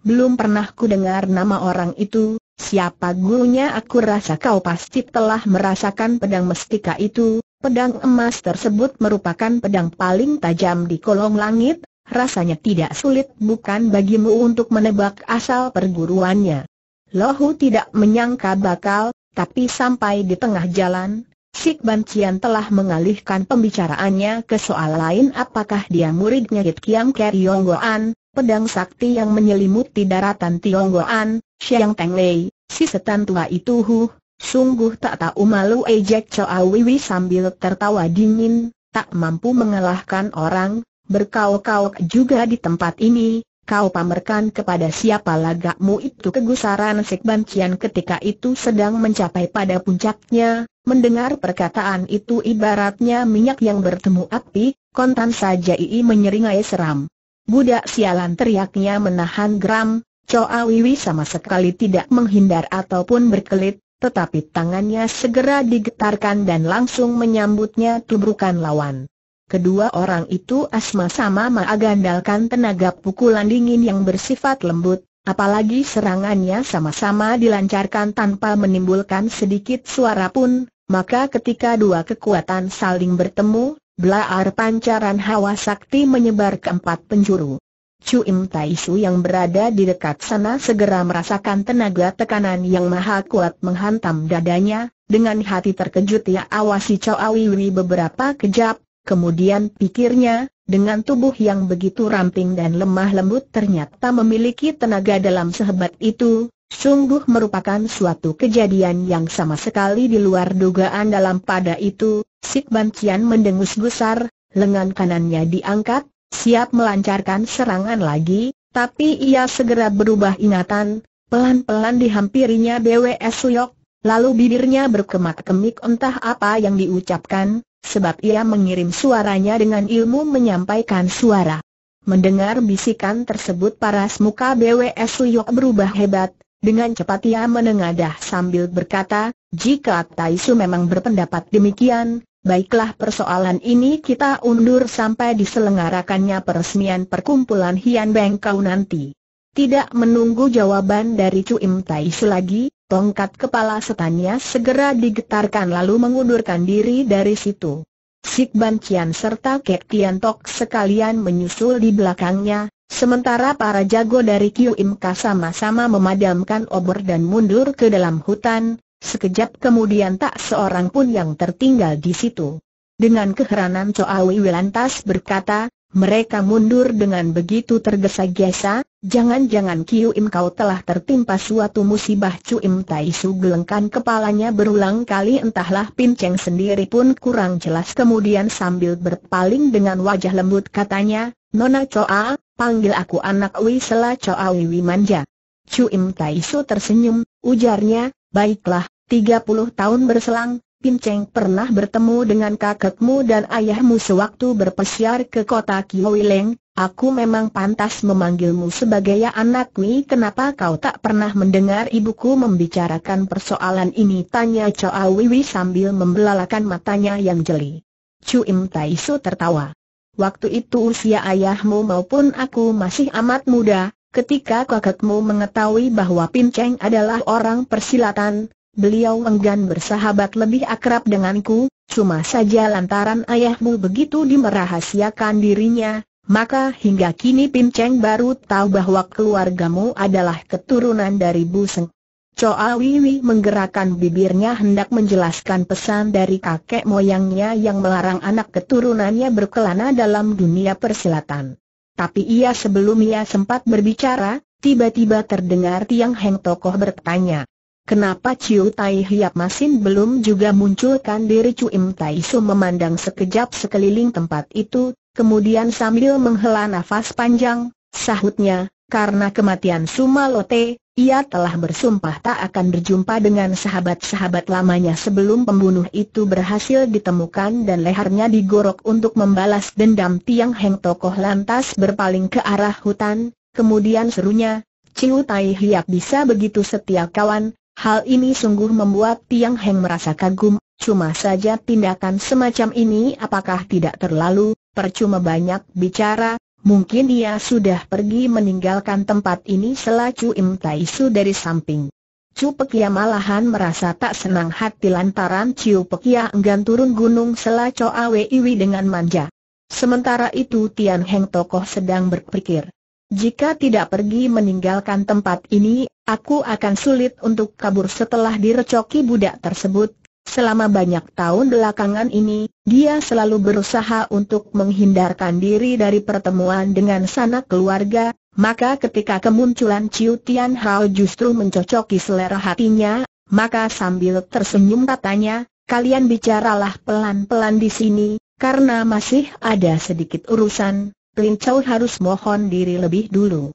belum pernah ku dengar nama orang itu, siapa gurunya aku rasa kau pasti telah merasakan pedang mestika itu, pedang emas tersebut merupakan pedang paling tajam di kolong langit, rasanya tidak sulit bukan bagimu untuk menebak asal perguruannya. Lohu tidak menyangka bakal, tapi sampai di tengah jalan, Sik Ban telah mengalihkan pembicaraannya ke soal lain apakah dia muridnya Kit Kiam Keryonggoan, pedang sakti yang menyelimuti daratan Tionggoan, Xiang Teng Lei, si setan tua itu huh, sungguh tak tahu malu ejek Choa Wiwi sambil tertawa dingin, tak mampu mengalahkan orang, berkauk-kauk juga di tempat ini, kau pamerkan kepada siapa lagakmu itu kegusaran Sekban Cian ketika itu sedang mencapai pada puncaknya, mendengar perkataan itu ibaratnya minyak yang bertemu api, kontan saja Ii menyeringai seram. Budak sialan teriaknya menahan geram, Choa Wiwi sama sekali tidak menghindar ataupun berkelit, tetapi tangannya segera digetarkan dan langsung menyambutnya tubrukan lawan. Kedua orang itu asma-sama mengagandalkan tenaga pukulan dingin yang bersifat lembut, apalagi serangannya sama-sama dilancarkan tanpa menimbulkan sedikit suara pun, maka ketika dua kekuatan saling bertemu, Belaar pancaran hawa sakti menyebar ke empat penjuru. Cuim Taisu yang berada di dekat sana segera merasakan tenaga tekanan yang maha kuat menghantam dadanya, dengan hati terkejut ia awasi Chow Wiwi beberapa kejap, kemudian pikirnya, dengan tubuh yang begitu ramping dan lemah lembut ternyata memiliki tenaga dalam sehebat itu, sungguh merupakan suatu kejadian yang sama sekali di luar dugaan dalam pada itu, Sik Ban Cian mendengus gusar, lengan kanannya diangkat, siap melancarkan serangan lagi, tapi ia segera berubah ingatan, pelan-pelan dihampirinya BWS Suyok, lalu bibirnya berkemak-kemik entah apa yang diucapkan, sebab ia mengirim suaranya dengan ilmu menyampaikan suara. Mendengar bisikan tersebut paras muka BWS Suyok berubah hebat, dengan cepat ia menengadah sambil berkata, jika Taisu memang berpendapat demikian, baiklah persoalan ini kita undur sampai diselenggarakannya peresmian perkumpulan Hian Beng Kau nanti. Tidak menunggu jawaban dari Cuim Taisu lagi, tongkat kepala setannya segera digetarkan lalu mengundurkan diri dari situ. Sik Ban Cian serta Kek Tian Tok sekalian menyusul di belakangnya, Sementara para jago dari Kiu Imka sama-sama memadamkan obor dan mundur ke dalam hutan, sekejap kemudian tak seorang pun yang tertinggal di situ. Dengan keheranan Coawi Wilantas berkata, mereka mundur dengan begitu tergesa-gesa, jangan-jangan Kiu kau telah tertimpa suatu musibah Cuim Tai Su gelengkan kepalanya berulang kali entahlah Pinceng sendiri pun kurang jelas kemudian sambil berpaling dengan wajah lembut katanya, Nona Coa, panggil aku anak Wisela Choawi Wimanja. Cuim Su tersenyum, ujarnya, baiklah, 30 tahun berselang, Pin Cheng pernah bertemu dengan kakakmu dan ayahmu sewaktu berpesiar ke kota Kiowileng, aku memang pantas memanggilmu sebagai anak Wi kenapa kau tak pernah mendengar ibuku membicarakan persoalan ini tanya Choawi Wi sambil membelalakan matanya yang jeli. Cuim Su tertawa. Waktu itu usia ayahmu maupun aku masih amat muda, ketika kakakmu mengetahui bahwa Pinceng adalah orang persilatan, beliau enggan bersahabat lebih akrab denganku, cuma saja lantaran ayahmu begitu dimerahasiakan dirinya, maka hingga kini Pinceng baru tahu bahwa keluargamu adalah keturunan dari Buseng. Choa Wiwi menggerakkan bibirnya hendak menjelaskan pesan dari kakek moyangnya yang melarang anak keturunannya berkelana dalam dunia persilatan. Tapi ia sebelum ia sempat berbicara, tiba-tiba terdengar Tiang Heng Tokoh bertanya, Kenapa Ciu Tai Hiap Masin belum juga munculkan diri Im Tai Su memandang sekejap sekeliling tempat itu, kemudian sambil menghela nafas panjang, sahutnya, karena kematian Sumalote, ia telah bersumpah tak akan berjumpa dengan sahabat-sahabat lamanya sebelum pembunuh itu berhasil ditemukan dan lehernya digorok untuk membalas dendam Tiang Heng Tokoh lantas berpaling ke arah hutan, kemudian serunya, Ciu Tai Hiap bisa begitu setia kawan, hal ini sungguh membuat Tiang Heng merasa kagum, cuma saja tindakan semacam ini apakah tidak terlalu, percuma banyak bicara, Mungkin dia sudah pergi meninggalkan tempat ini sela Chu Im Tai dari samping. Cu Pekia malahan merasa tak senang hati lantaran Cu Pekia enggan turun gunung sela Coawe Awe Iwi dengan manja. Sementara itu Tian Heng tokoh sedang berpikir. Jika tidak pergi meninggalkan tempat ini, aku akan sulit untuk kabur setelah direcoki budak tersebut, Selama banyak tahun belakangan ini, dia selalu berusaha untuk menghindarkan diri dari pertemuan dengan sanak keluarga, maka ketika kemunculan Ciu Tian Hao justru mencocoki selera hatinya, maka sambil tersenyum katanya, kalian bicaralah pelan-pelan di sini, karena masih ada sedikit urusan, Lin Chou harus mohon diri lebih dulu.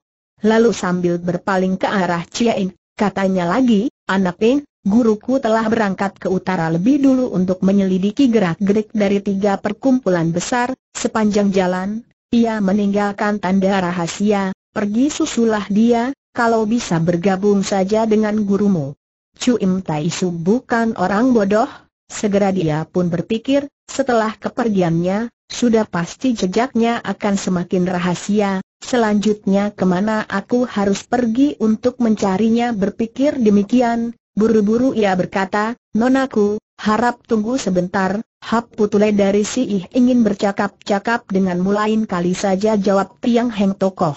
Lalu sambil berpaling ke arah Cia In, katanya lagi, anak Ping, guruku telah berangkat ke utara lebih dulu untuk menyelidiki gerak-gerik dari tiga perkumpulan besar, sepanjang jalan, ia meninggalkan tanda rahasia, pergi susulah dia, kalau bisa bergabung saja dengan gurumu. Chu Im Tai Su bukan orang bodoh, segera dia pun berpikir, setelah kepergiannya, sudah pasti jejaknya akan semakin rahasia, selanjutnya kemana aku harus pergi untuk mencarinya berpikir demikian, Buru-buru ia berkata, Nonaku, harap tunggu sebentar, Hap Putule dari si Ih ingin bercakap-cakap dengan mulain kali saja jawab Tiang Heng Tokoh.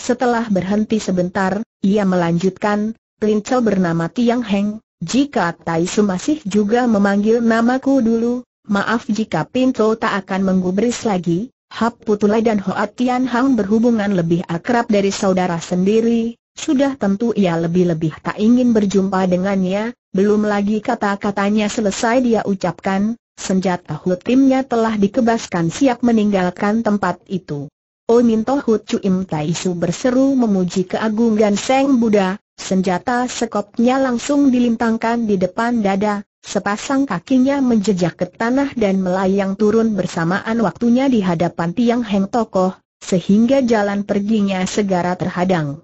Setelah berhenti sebentar, ia melanjutkan, Pelincel bernama Tiang Heng, jika Tai Su masih juga memanggil namaku dulu, maaf jika Pinto tak akan menggubris lagi, Hap Putulai dan Hoat Tian Hang berhubungan lebih akrab dari saudara sendiri, sudah tentu ia lebih-lebih tak ingin berjumpa dengannya, belum lagi kata-katanya selesai dia ucapkan, senjata hutimnya telah dikebaskan siap meninggalkan tempat itu. Oh Minto Hut Tai Su berseru memuji keagungan Seng Buddha, senjata sekopnya langsung dilintangkan di depan dada, sepasang kakinya menjejak ke tanah dan melayang turun bersamaan waktunya di hadapan tiang Heng Tokoh, sehingga jalan perginya segera terhadang.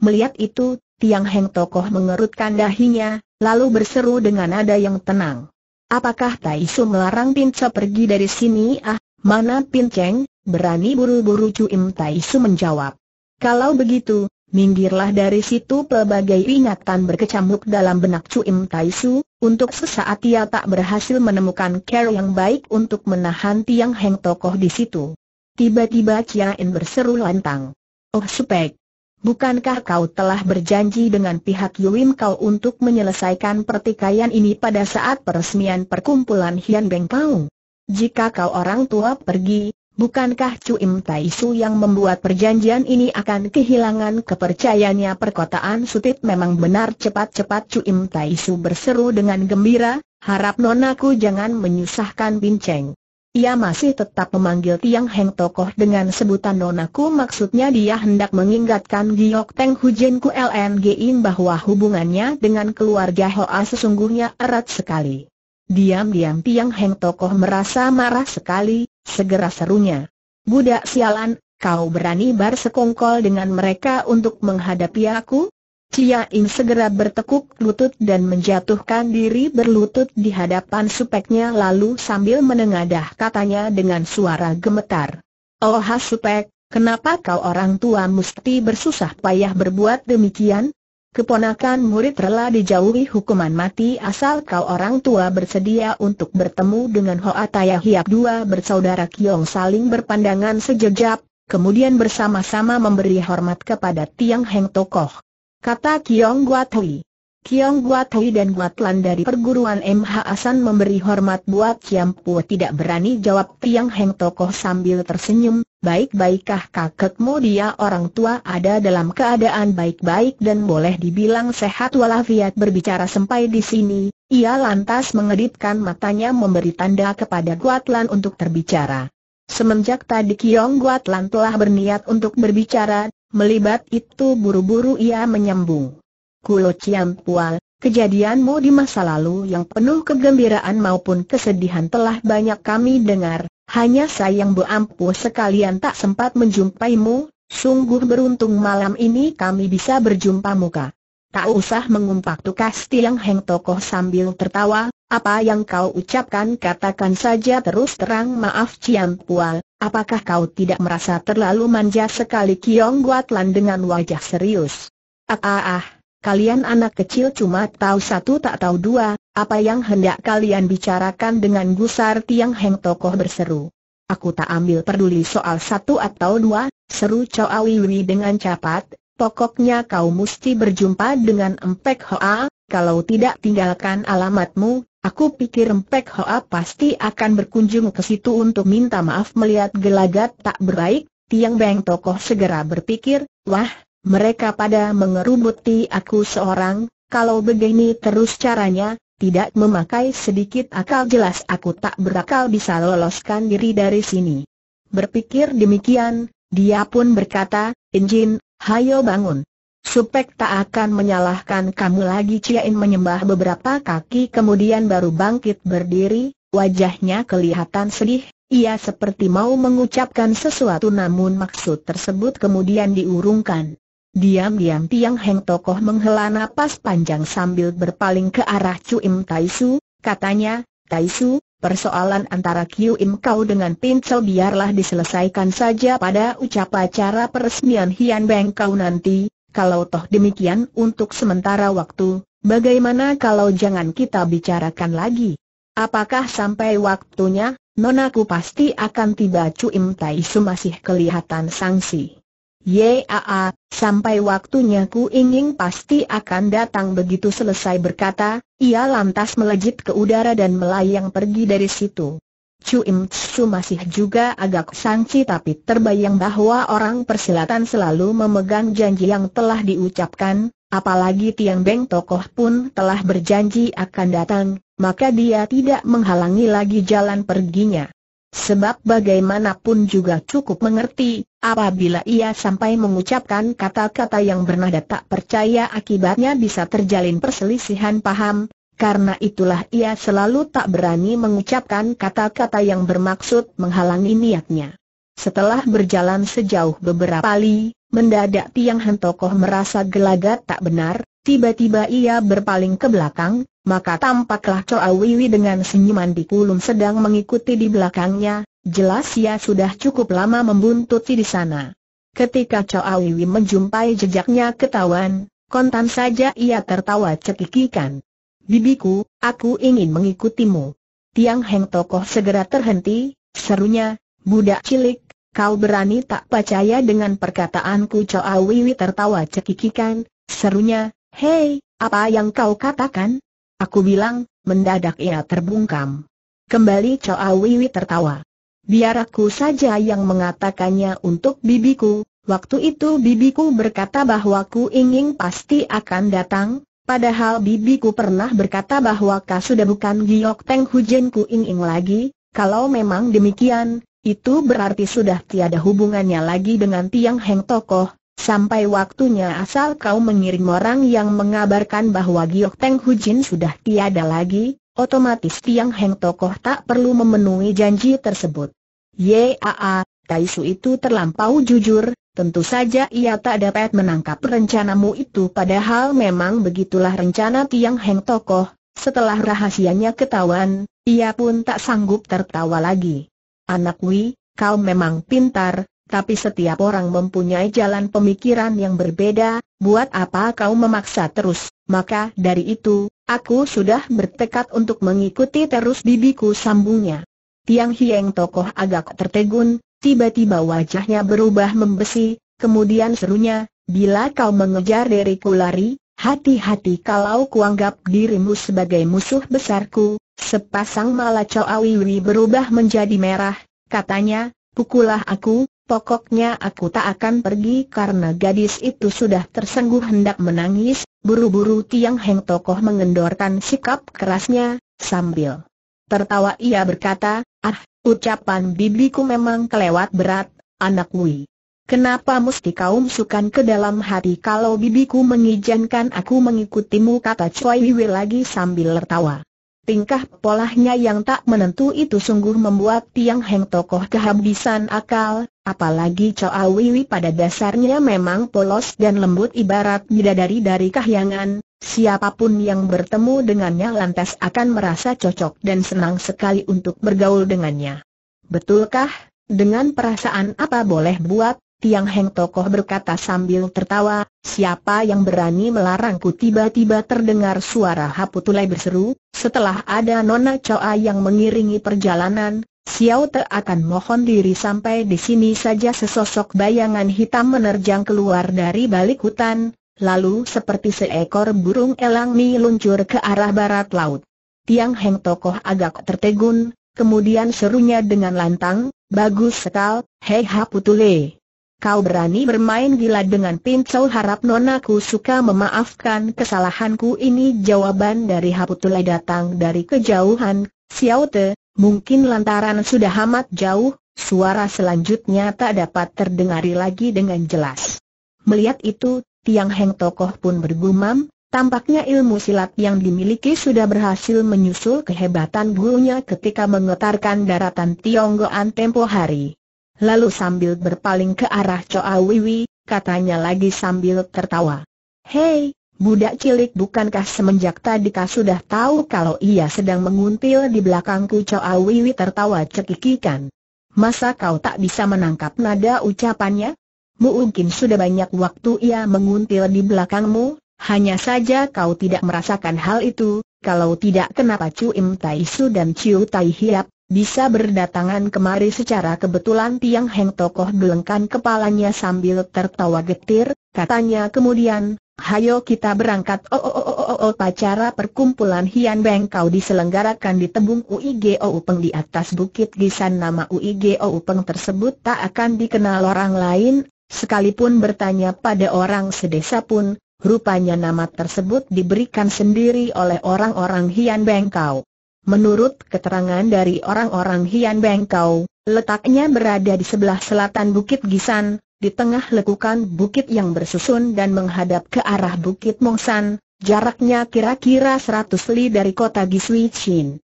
Melihat itu, Tiang Heng tokoh mengerutkan dahinya, lalu berseru dengan nada yang tenang. Apakah Tai Su melarang Pinca pergi dari sini ah, mana Pinceng, berani buru-buru Cuim Tai Su menjawab. Kalau begitu, minggirlah dari situ pelbagai ingatan berkecamuk dalam benak Cuim Tai Su, untuk sesaat ia tak berhasil menemukan cara yang baik untuk menahan Tiang Heng tokoh di situ. Tiba-tiba Chia In berseru lantang. Oh supek, Bukankah kau telah berjanji dengan pihak Yuim kau untuk menyelesaikan pertikaian ini pada saat peresmian perkumpulan Hian Beng kau? Jika kau orang tua pergi, bukankah Cuim Taisu yang membuat perjanjian ini akan kehilangan kepercayaannya perkotaan Sutit memang benar cepat-cepat Cuim Taisu berseru dengan gembira, harap nonaku jangan menyusahkan Binceng. Ia masih tetap memanggil Tiang Heng Tokoh dengan sebutan nonaku maksudnya dia hendak mengingatkan Giok Teng Hujen Ku In bahwa hubungannya dengan keluarga Hoa sesungguhnya erat sekali. Diam-diam Tiang Heng Tokoh merasa marah sekali, segera serunya. Budak sialan, kau berani bersekongkol dengan mereka untuk menghadapi aku? Cia Ing segera bertekuk lutut dan menjatuhkan diri berlutut di hadapan supeknya lalu sambil menengadah katanya dengan suara gemetar. Oh ha supek, kenapa kau orang tua mesti bersusah payah berbuat demikian? Keponakan murid rela dijauhi hukuman mati asal kau orang tua bersedia untuk bertemu dengan Hoa Taya Hiap dua bersaudara Kiong saling berpandangan sejejap, kemudian bersama-sama memberi hormat kepada Tiang Heng Tokoh. Kata Kiong Guatui. Kiong Guatui dan Guatlan dari perguruan MH Asan memberi hormat buat Kiam Pu tidak berani jawab Tiang Heng tokoh sambil tersenyum, baik-baikkah kakekmu dia orang tua ada dalam keadaan baik-baik dan boleh dibilang sehat walafiat berbicara sampai di sini, ia lantas mengedipkan matanya memberi tanda kepada Guatlan untuk terbicara. Semenjak tadi Kiong Guatlan telah berniat untuk berbicara, Melibat itu buru-buru ia menyambung. Kulo Ciampual, kejadianmu di masa lalu yang penuh kegembiraan maupun kesedihan telah banyak kami dengar, hanya sayang Bu Ampu sekalian tak sempat menjumpaimu, sungguh beruntung malam ini kami bisa berjumpa muka. Tak usah mengumpat tukas tiang heng tokoh sambil tertawa, apa yang kau ucapkan katakan saja terus terang maaf Cian Pual, apakah kau tidak merasa terlalu manja sekali Kiong Guatlan dengan wajah serius? Ah ah ah, kalian anak kecil cuma tahu satu tak tahu dua, apa yang hendak kalian bicarakan dengan gusar tiang heng tokoh berseru. Aku tak ambil peduli soal satu atau dua, seru Chow Awiwi dengan cepat, Pokoknya kau mesti berjumpa dengan Empek Hoa, kalau tidak tinggalkan alamatmu, aku pikir Empek Hoa pasti akan berkunjung ke situ untuk minta maaf melihat gelagat tak berbaik, Tiang Beng Tokoh segera berpikir, wah, mereka pada mengerubuti aku seorang, kalau begini terus caranya, tidak memakai sedikit akal jelas aku tak berakal bisa loloskan diri dari sini. Berpikir demikian, dia pun berkata, Enjin, Hayo bangun. Supek tak akan menyalahkan kamu lagi Ciain menyembah beberapa kaki kemudian baru bangkit berdiri, wajahnya kelihatan sedih, ia seperti mau mengucapkan sesuatu namun maksud tersebut kemudian diurungkan. Diam-diam Tiang Heng Tokoh menghela napas panjang sambil berpaling ke arah Cuim Taisu, katanya, Taisu, Persoalan antara Kiu Im Kau dengan Pincel biarlah diselesaikan saja pada ucapan cara peresmian Hian Beng Kau nanti, kalau toh demikian untuk sementara waktu, bagaimana kalau jangan kita bicarakan lagi? Apakah sampai waktunya, nonaku pasti akan tiba Cu Im Tai Su masih kelihatan sangsi. Yaa, sampai waktunya ku ingin pasti akan datang begitu selesai berkata, ia lantas melejit ke udara dan melayang pergi dari situ. Chu Im Tsu masih juga agak sangsi tapi terbayang bahwa orang persilatan selalu memegang janji yang telah diucapkan, apalagi Tiang Beng tokoh pun telah berjanji akan datang, maka dia tidak menghalangi lagi jalan perginya. Sebab bagaimanapun juga cukup mengerti, apabila ia sampai mengucapkan kata-kata yang bernada tak percaya akibatnya bisa terjalin perselisihan paham, karena itulah ia selalu tak berani mengucapkan kata-kata yang bermaksud menghalangi niatnya. Setelah berjalan sejauh beberapa li, mendadak Tiang Hentokoh merasa gelagat tak benar, Tiba-tiba ia berpaling ke belakang, maka tampaklah Choa Wiwi dengan senyuman di kulum sedang mengikuti di belakangnya, jelas ia sudah cukup lama membuntuti di sana. Ketika Choa Wiwi menjumpai jejaknya ketahuan, kontan saja ia tertawa cekikikan. Bibiku, aku ingin mengikutimu. Tiang Heng Tokoh segera terhenti, serunya, budak cilik, kau berani tak percaya dengan perkataanku Choa Wiwi tertawa cekikikan, serunya, Hei, apa yang kau katakan? Aku bilang, mendadak ia terbungkam. Kembali Choa Wiwi tertawa. Biar aku saja yang mengatakannya untuk bibiku, waktu itu bibiku berkata bahwa ku ingin pasti akan datang, padahal bibiku pernah berkata bahwa kau sudah bukan Giok Teng hujan ku ingin lagi, kalau memang demikian, itu berarti sudah tiada hubungannya lagi dengan Tiang Heng Tokoh, Sampai waktunya asal kau mengirim orang yang mengabarkan bahwa Giok Teng Hujin sudah tiada lagi, otomatis Tiang Heng tokoh tak perlu memenuhi janji tersebut. Yaa, Taisu itu terlampau jujur, tentu saja ia tak dapat menangkap rencanamu itu padahal memang begitulah rencana Tiang Heng tokoh, setelah rahasianya ketahuan, ia pun tak sanggup tertawa lagi. Anak Wi, kau memang pintar, tapi setiap orang mempunyai jalan pemikiran yang berbeda, buat apa kau memaksa terus? Maka dari itu, aku sudah bertekad untuk mengikuti terus bibiku sambungnya. Tiang Hieng tokoh agak tertegun, tiba-tiba wajahnya berubah membesi, kemudian serunya, bila kau mengejar diriku lari, hati-hati kalau kuanggap dirimu sebagai musuh besarku, sepasang mala Awiwi berubah menjadi merah, katanya, pukullah aku, Pokoknya aku tak akan pergi karena gadis itu sudah tersengguh hendak menangis, buru-buru Tiang Heng Tokoh mengendorkan sikap kerasnya, sambil tertawa ia berkata, ah, ucapan bibiku memang kelewat berat, anak Wui. Kenapa mesti kau masukkan ke dalam hati kalau bibiku mengizinkan aku mengikutimu kata Choi Wiwi lagi sambil tertawa. Tingkah polahnya yang tak menentu itu sungguh membuat Tiang Heng tokoh kehabisan akal, Apalagi Choa Wiwi pada dasarnya memang polos dan lembut ibarat bidadari dari kahyangan, siapapun yang bertemu dengannya lantas akan merasa cocok dan senang sekali untuk bergaul dengannya. Betulkah, dengan perasaan apa boleh buat, Tiang Heng Tokoh berkata sambil tertawa, siapa yang berani melarangku tiba-tiba terdengar suara Haputulai berseru, setelah ada Nona Choa yang mengiringi perjalanan, Xiao Te akan mohon diri sampai di sini saja sesosok bayangan hitam menerjang keluar dari balik hutan, lalu seperti seekor burung elang meluncur ke arah barat laut. Tiang Heng Tokoh agak tertegun, kemudian serunya dengan lantang, bagus sekal, hei haputule. Kau berani bermain gila dengan pincau harap nonaku suka memaafkan kesalahanku ini jawaban dari Haputule datang dari kejauhan, Xiao Te, Mungkin lantaran sudah amat jauh, suara selanjutnya tak dapat terdengari lagi dengan jelas. Melihat itu, Tiang Heng Tokoh pun bergumam, tampaknya ilmu silat yang dimiliki sudah berhasil menyusul kehebatan gurunya ketika mengetarkan daratan Tionggoan tempo hari. Lalu sambil berpaling ke arah Choa Wiwi, katanya lagi sambil tertawa. Hei, Budak cilik bukankah semenjak tadi kau sudah tahu kalau ia sedang menguntil di belakangku Chow Awiwi tertawa cekikikan. Masa kau tak bisa menangkap nada ucapannya? Mungkin sudah banyak waktu ia menguntil di belakangmu, hanya saja kau tidak merasakan hal itu, kalau tidak kenapa Chu Im Tai Su dan Chiu Tai Hiap, bisa berdatangan kemari secara kebetulan Tiang Heng tokoh gelengkan kepalanya sambil tertawa getir, katanya kemudian, Hayo kita berangkat. Oh oh oh oh oh, oh. pacara perkumpulan Hian Beng kau diselenggarakan di tembung UIGO Upeng di atas bukit gisan nama UIGO Upeng tersebut tak akan dikenal orang lain, sekalipun bertanya pada orang sedesa pun, rupanya nama tersebut diberikan sendiri oleh orang-orang Hian Beng kau. Menurut keterangan dari orang-orang Hian Beng kau, letaknya berada di sebelah selatan bukit gisan, di tengah lekukan bukit yang bersusun dan menghadap ke arah bukit Mongsan, jaraknya kira-kira 100 li dari kota Giswichin.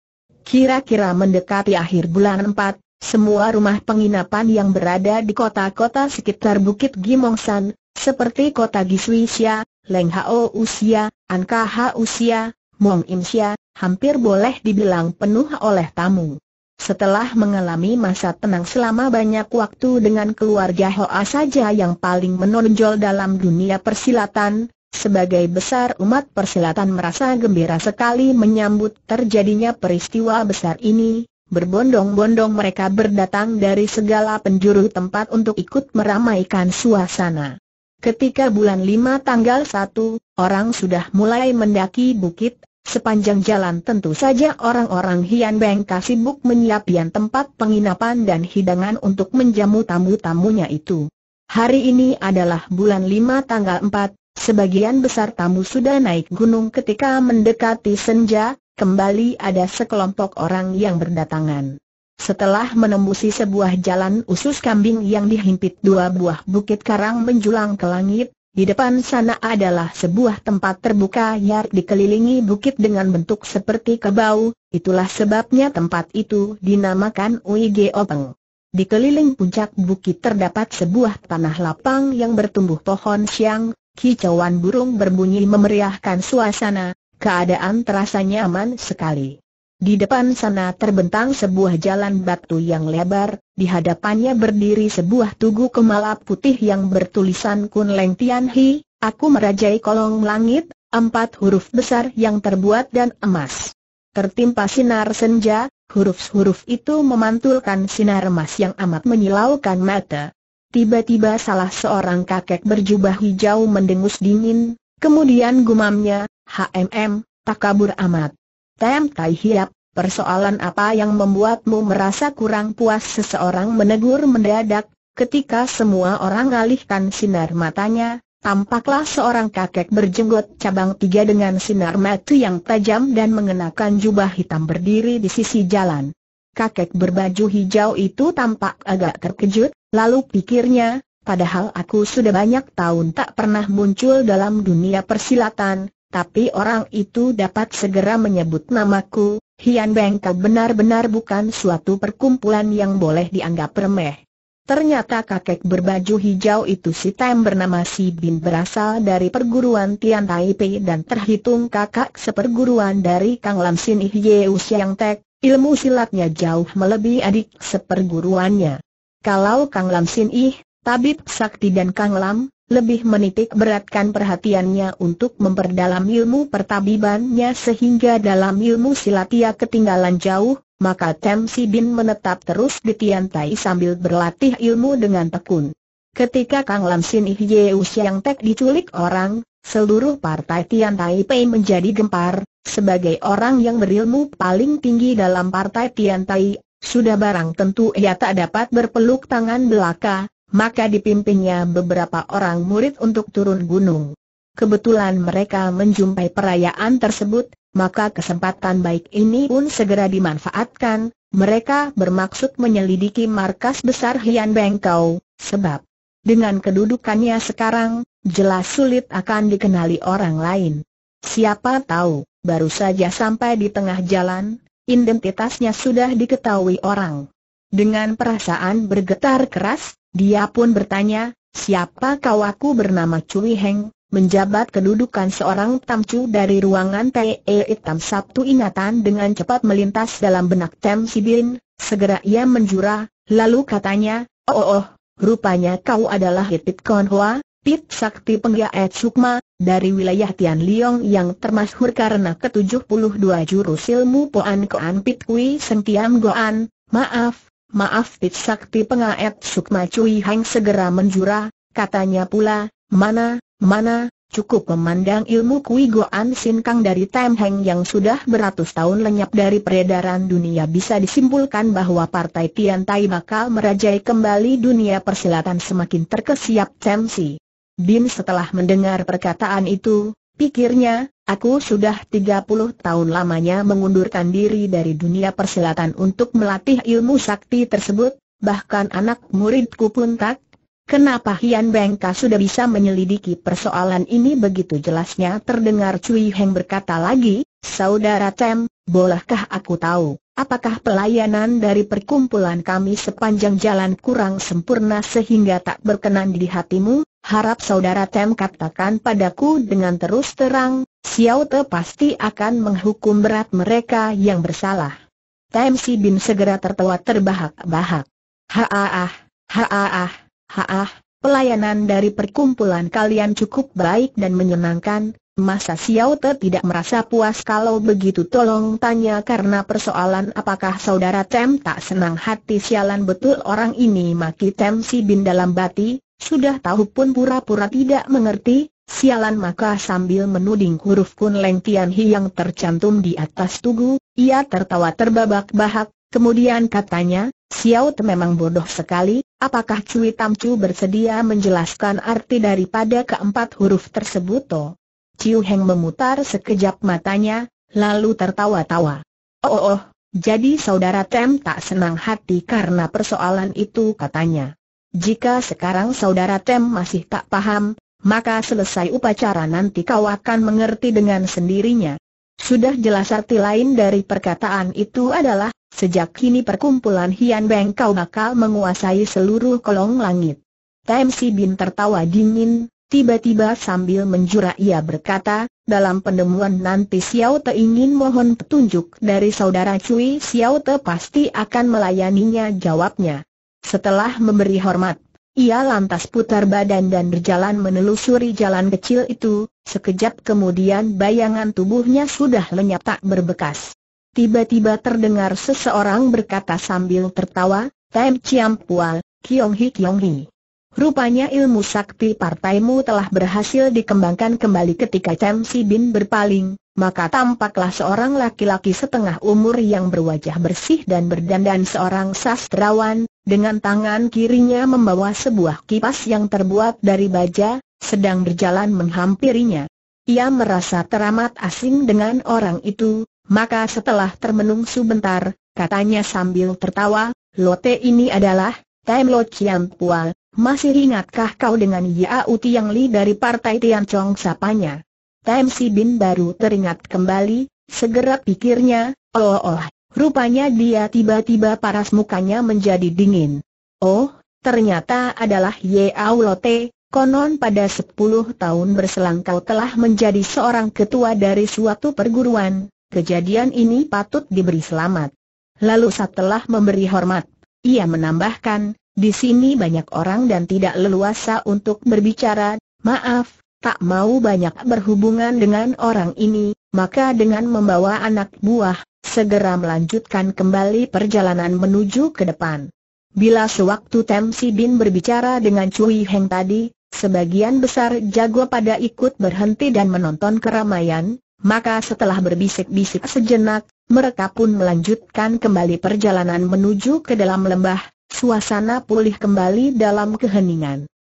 Kira-kira mendekati akhir bulan 4, semua rumah penginapan yang berada di kota-kota sekitar bukit Gimongsan, seperti kota Giswisya, Lenghao Usia, Ankaha Usia, Mong hampir boleh dibilang penuh oleh tamu. Setelah mengalami masa tenang selama banyak waktu dengan keluarga Hoa saja yang paling menonjol dalam dunia persilatan, sebagai besar umat persilatan merasa gembira sekali menyambut terjadinya peristiwa besar ini, berbondong-bondong mereka berdatang dari segala penjuru tempat untuk ikut meramaikan suasana. Ketika bulan 5 tanggal 1, orang sudah mulai mendaki bukit Sepanjang jalan tentu saja orang-orang Hian Bengka sibuk menyiapkan tempat penginapan dan hidangan untuk menjamu tamu-tamunya itu. Hari ini adalah bulan lima tanggal empat. sebagian besar tamu sudah naik gunung ketika mendekati senja, kembali ada sekelompok orang yang berdatangan. Setelah menembusi sebuah jalan usus kambing yang dihimpit dua buah bukit karang menjulang ke langit, di depan sana adalah sebuah tempat terbuka yang dikelilingi bukit dengan bentuk seperti kebau, itulah sebabnya tempat itu dinamakan Uige Openg. Di puncak bukit terdapat sebuah tanah lapang yang bertumbuh pohon siang, kicauan burung berbunyi memeriahkan suasana, keadaan terasa nyaman sekali. Di depan sana terbentang sebuah jalan batu yang lebar, di hadapannya berdiri sebuah tugu kemala putih yang bertulisan Kun Leng Tian Hi, aku merajai kolong langit, empat huruf besar yang terbuat dan emas. Tertimpa sinar senja, huruf-huruf itu memantulkan sinar emas yang amat menyilaukan mata. Tiba-tiba salah seorang kakek berjubah hijau mendengus dingin, kemudian gumamnya, HMM, kabur amat. Tem Tai Hiap, persoalan apa yang membuatmu merasa kurang puas seseorang menegur mendadak, ketika semua orang alihkan sinar matanya, tampaklah seorang kakek berjenggot cabang tiga dengan sinar mata yang tajam dan mengenakan jubah hitam berdiri di sisi jalan. Kakek berbaju hijau itu tampak agak terkejut, lalu pikirnya, padahal aku sudah banyak tahun tak pernah muncul dalam dunia persilatan, tapi orang itu dapat segera menyebut namaku, Hian Beng kau benar-benar bukan suatu perkumpulan yang boleh dianggap remeh. Ternyata kakek berbaju hijau itu si Tem bernama Si Bin berasal dari perguruan Tian Taipei dan terhitung kakak seperguruan dari Kang Lam Sin Yeu Siang Tek, ilmu silatnya jauh melebihi adik seperguruannya. Kalau Kang Lam Sin Ih, Tabib Sakti dan Kang Lam, lebih menitik beratkan perhatiannya untuk memperdalam ilmu pertabibannya sehingga dalam ilmu silat ia ketinggalan jauh, maka Tem Si Bin menetap terus di Tian Tai sambil berlatih ilmu dengan tekun. Ketika Kang Lam Sin Ihye Usiang Tek diculik orang, seluruh partai Tian Tai Pei menjadi gempar, sebagai orang yang berilmu paling tinggi dalam partai Tian Tai, sudah barang tentu ia tak dapat berpeluk tangan belaka, maka dipimpinnya beberapa orang murid untuk turun gunung. Kebetulan mereka menjumpai perayaan tersebut, maka kesempatan baik ini pun segera dimanfaatkan, mereka bermaksud menyelidiki markas besar Hian Bengkau, sebab dengan kedudukannya sekarang, jelas sulit akan dikenali orang lain. Siapa tahu, baru saja sampai di tengah jalan, identitasnya sudah diketahui orang. Dengan perasaan bergetar keras, dia pun bertanya, siapa kau aku bernama Cui Heng, menjabat kedudukan seorang tamcu dari ruangan TE Tam Sabtu ingatan dengan cepat melintas dalam benak Tem Sibin, segera ia menjura, lalu katanya, oh oh, oh rupanya kau adalah Hitit Hoa, Pit Sakti Penggaet Sukma, dari wilayah Tian Liong yang termasyhur karena ke-72 jurus ilmu Poan Koan Pit Kui Sentiam Goan, maaf, Maaf Pit Sakti pengaet Sukma Cui Hang segera menjura, katanya pula, mana, mana, cukup memandang ilmu Kui Goan Sin Kang dari Tem Heng yang sudah beratus tahun lenyap dari peredaran dunia bisa disimpulkan bahwa Partai Tian Tai bakal merajai kembali dunia persilatan semakin terkesiap Tem Si. Bin setelah mendengar perkataan itu, pikirnya, Aku sudah 30 tahun lamanya mengundurkan diri dari dunia persilatan untuk melatih ilmu sakti tersebut, bahkan anak muridku pun tak. Kenapa Hian Bengka sudah bisa menyelidiki persoalan ini begitu jelasnya terdengar Cui Heng berkata lagi, Saudara Tem, bolehkah aku tahu, apakah pelayanan dari perkumpulan kami sepanjang jalan kurang sempurna sehingga tak berkenan di hatimu? Harap saudara Tem katakan padaku dengan terus terang, Xiao Te pasti akan menghukum berat mereka yang bersalah. Tam Si Bin segera tertawa terbahak-bahak. Haah, haah, haah. pelayanan dari perkumpulan kalian cukup baik dan menyenangkan, masa Xiao Te tidak merasa puas kalau begitu tolong tanya karena persoalan apakah saudara Tem tak senang hati sialan betul orang ini maki Tem Si Bin dalam bati, sudah tahu pun pura-pura tidak mengerti, Sialan maka sambil menuding huruf kun Leng Tian Hi yang tercantum di atas tugu, ia tertawa terbabak-bahak, kemudian katanya, Xiao Te memang bodoh sekali, apakah Cui Tam Chu bersedia menjelaskan arti daripada keempat huruf tersebut toh? chiu Heng memutar sekejap matanya, lalu tertawa-tawa. Oh, oh, oh, jadi saudara Tem tak senang hati karena persoalan itu katanya. Jika sekarang saudara Tem masih tak paham, maka selesai upacara nanti kau akan mengerti dengan sendirinya. Sudah jelas arti lain dari perkataan itu adalah, sejak kini perkumpulan Hian Beng kau bakal menguasai seluruh kolong langit. Tam Si Bin tertawa dingin, tiba-tiba sambil menjura ia berkata, dalam penemuan nanti Xiao Te ingin mohon petunjuk dari saudara Cui Xiao Te pasti akan melayaninya jawabnya. Setelah memberi hormat ia lantas putar badan dan berjalan menelusuri jalan kecil itu, sekejap kemudian bayangan tubuhnya sudah lenyap tak berbekas. Tiba-tiba terdengar seseorang berkata sambil tertawa, Tem Chiam Pual, Kiong Hi Kiong Hi. Rupanya ilmu sakti partaimu telah berhasil dikembangkan kembali ketika Cem Si Bin berpaling, maka tampaklah seorang laki-laki setengah umur yang berwajah bersih dan berdandan seorang sastrawan, dengan tangan kirinya membawa sebuah kipas yang terbuat dari baja, sedang berjalan menghampirinya. Ia merasa teramat asing dengan orang itu, maka setelah termenung sebentar, katanya sambil tertawa, Lote ini adalah Time Lo Chiang Pual, masih ingatkah kau dengan Uti yang Li dari partai Tian Chong sapanya? Tam Si Bin baru teringat kembali, segera pikirnya, oh oh, oh rupanya dia tiba-tiba paras mukanya menjadi dingin. Oh, ternyata adalah Yao Lote, Konon pada sepuluh tahun berselang kau telah menjadi seorang ketua dari suatu perguruan, kejadian ini patut diberi selamat. Lalu setelah memberi hormat, ia menambahkan, di sini banyak orang dan tidak leluasa untuk berbicara, maaf, tak mau banyak berhubungan dengan orang ini, maka dengan membawa anak buah, segera melanjutkan kembali perjalanan menuju ke depan. Bila sewaktu Tem Si Bin berbicara dengan Cui Heng tadi, sebagian besar jago pada ikut berhenti dan menonton keramaian, maka setelah berbisik-bisik sejenak, mereka pun melanjutkan kembali perjalanan menuju ke dalam lembah, Suasana pulih kembali dalam keheningan.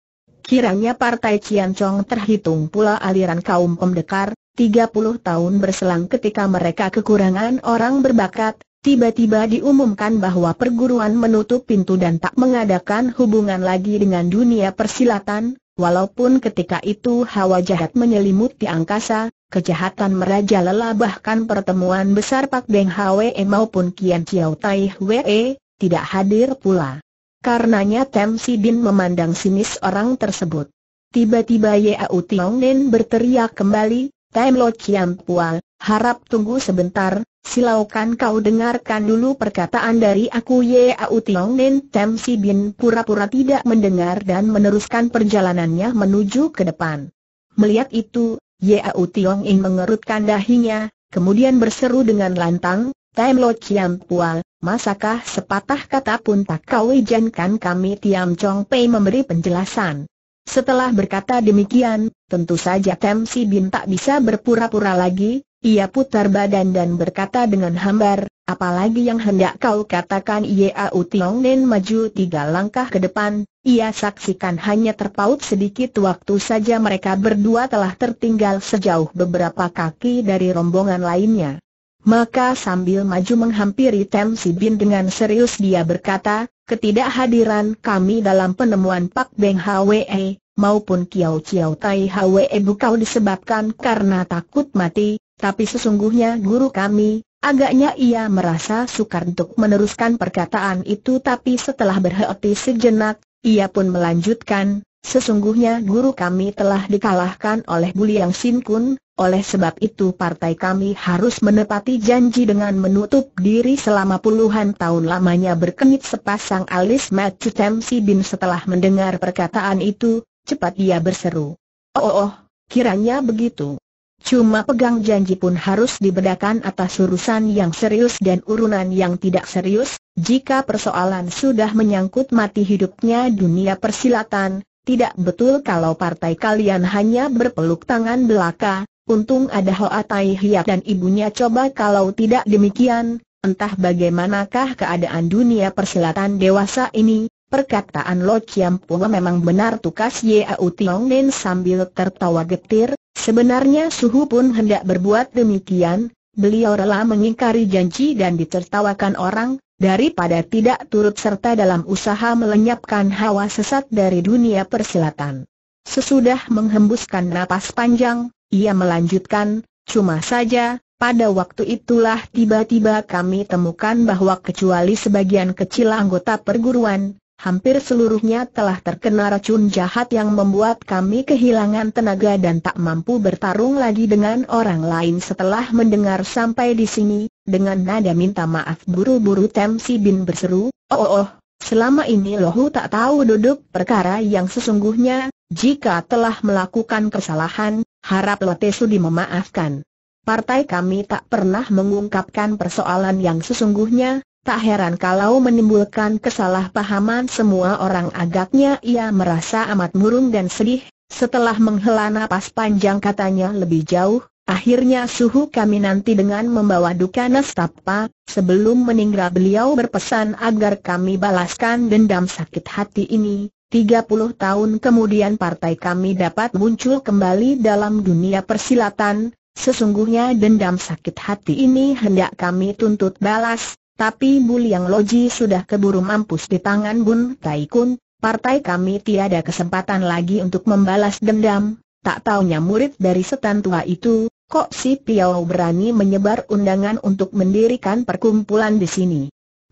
Kiranya partai Chong terhitung pula aliran kaum pemdekar, 30 tahun berselang ketika mereka kekurangan orang berbakat, tiba-tiba diumumkan bahwa perguruan menutup pintu dan tak mengadakan hubungan lagi dengan dunia persilatan, walaupun ketika itu hawa jahat menyelimuti angkasa, kejahatan merajalela bahkan pertemuan besar Pak Beng Hwe maupun Kian Chiao Tai Hwe tidak hadir pula. Karenanya Tem Sidin memandang sinis orang tersebut. Tiba-tiba Yau Tiong Nen berteriak kembali, Tem Lo Chiam Pual, harap tunggu sebentar, silaukan kau dengarkan dulu perkataan dari aku Yau Tiong Nen Tem Sidin pura-pura tidak mendengar dan meneruskan perjalanannya menuju ke depan. Melihat itu, Yau Tiong In mengerutkan dahinya, kemudian berseru dengan lantang, Tem Lo Chiam Pual, Masakah sepatah kata pun tak kau izinkan kami Tiam Chong Pei memberi penjelasan. Setelah berkata demikian, tentu saja Tem Si Bin tak bisa berpura-pura lagi, ia putar badan dan berkata dengan hambar, apalagi yang hendak kau katakan Ia Tiong Nen maju tiga langkah ke depan, ia saksikan hanya terpaut sedikit waktu saja mereka berdua telah tertinggal sejauh beberapa kaki dari rombongan lainnya. Maka sambil maju menghampiri Tem Si Bin dengan serius dia berkata, ketidakhadiran kami dalam penemuan Pak Beng Hwe maupun Kiao Chiao Tai Hwe bukau disebabkan karena takut mati, tapi sesungguhnya guru kami, agaknya ia merasa sukar untuk meneruskan perkataan itu tapi setelah berhenti sejenak, ia pun melanjutkan, sesungguhnya guru kami telah dikalahkan oleh Liang Sin Kun, oleh sebab itu partai kami harus menepati janji dengan menutup diri selama puluhan tahun lamanya berkenit sepasang alis Matthew Temsi Bin setelah mendengar perkataan itu, cepat dia berseru. Oh, oh, oh kiranya begitu. Cuma pegang janji pun harus dibedakan atas urusan yang serius dan urunan yang tidak serius, jika persoalan sudah menyangkut mati hidupnya dunia persilatan, tidak betul kalau partai kalian hanya berpeluk tangan belaka, Untung ada Hoa Tai Hiap dan ibunya coba kalau tidak demikian, entah bagaimanakah keadaan dunia persilatan dewasa ini, perkataan Lo Chiam Pua memang benar tukas Yau Tiong nen sambil tertawa getir, sebenarnya Suhu pun hendak berbuat demikian, beliau rela mengingkari janji dan ditertawakan orang, daripada tidak turut serta dalam usaha melenyapkan hawa sesat dari dunia persilatan. Sesudah menghembuskan napas panjang, ia melanjutkan, cuma saja, pada waktu itulah tiba-tiba kami temukan bahwa kecuali sebagian kecil anggota perguruan, hampir seluruhnya telah terkena racun jahat yang membuat kami kehilangan tenaga dan tak mampu bertarung lagi dengan orang lain setelah mendengar sampai di sini, dengan nada minta maaf buru-buru Temsi Bin berseru, oh oh oh, selama ini Lohu tak tahu duduk perkara yang sesungguhnya, jika telah melakukan kesalahan, Harap Lote Sudi memaafkan. Partai kami tak pernah mengungkapkan persoalan yang sesungguhnya, tak heran kalau menimbulkan kesalahpahaman semua orang agaknya ia merasa amat murung dan sedih, setelah menghela napas panjang katanya lebih jauh, akhirnya suhu kami nanti dengan membawa duka nestapa, sebelum meninggal beliau berpesan agar kami balaskan dendam sakit hati ini, 30 tahun kemudian partai kami dapat muncul kembali dalam dunia persilatan, sesungguhnya dendam sakit hati ini hendak kami tuntut balas, tapi Bul Yang Loji sudah keburu mampus di tangan Bun Taikun. partai kami tiada kesempatan lagi untuk membalas dendam, tak taunya murid dari setan tua itu, kok si Piao berani menyebar undangan untuk mendirikan perkumpulan di sini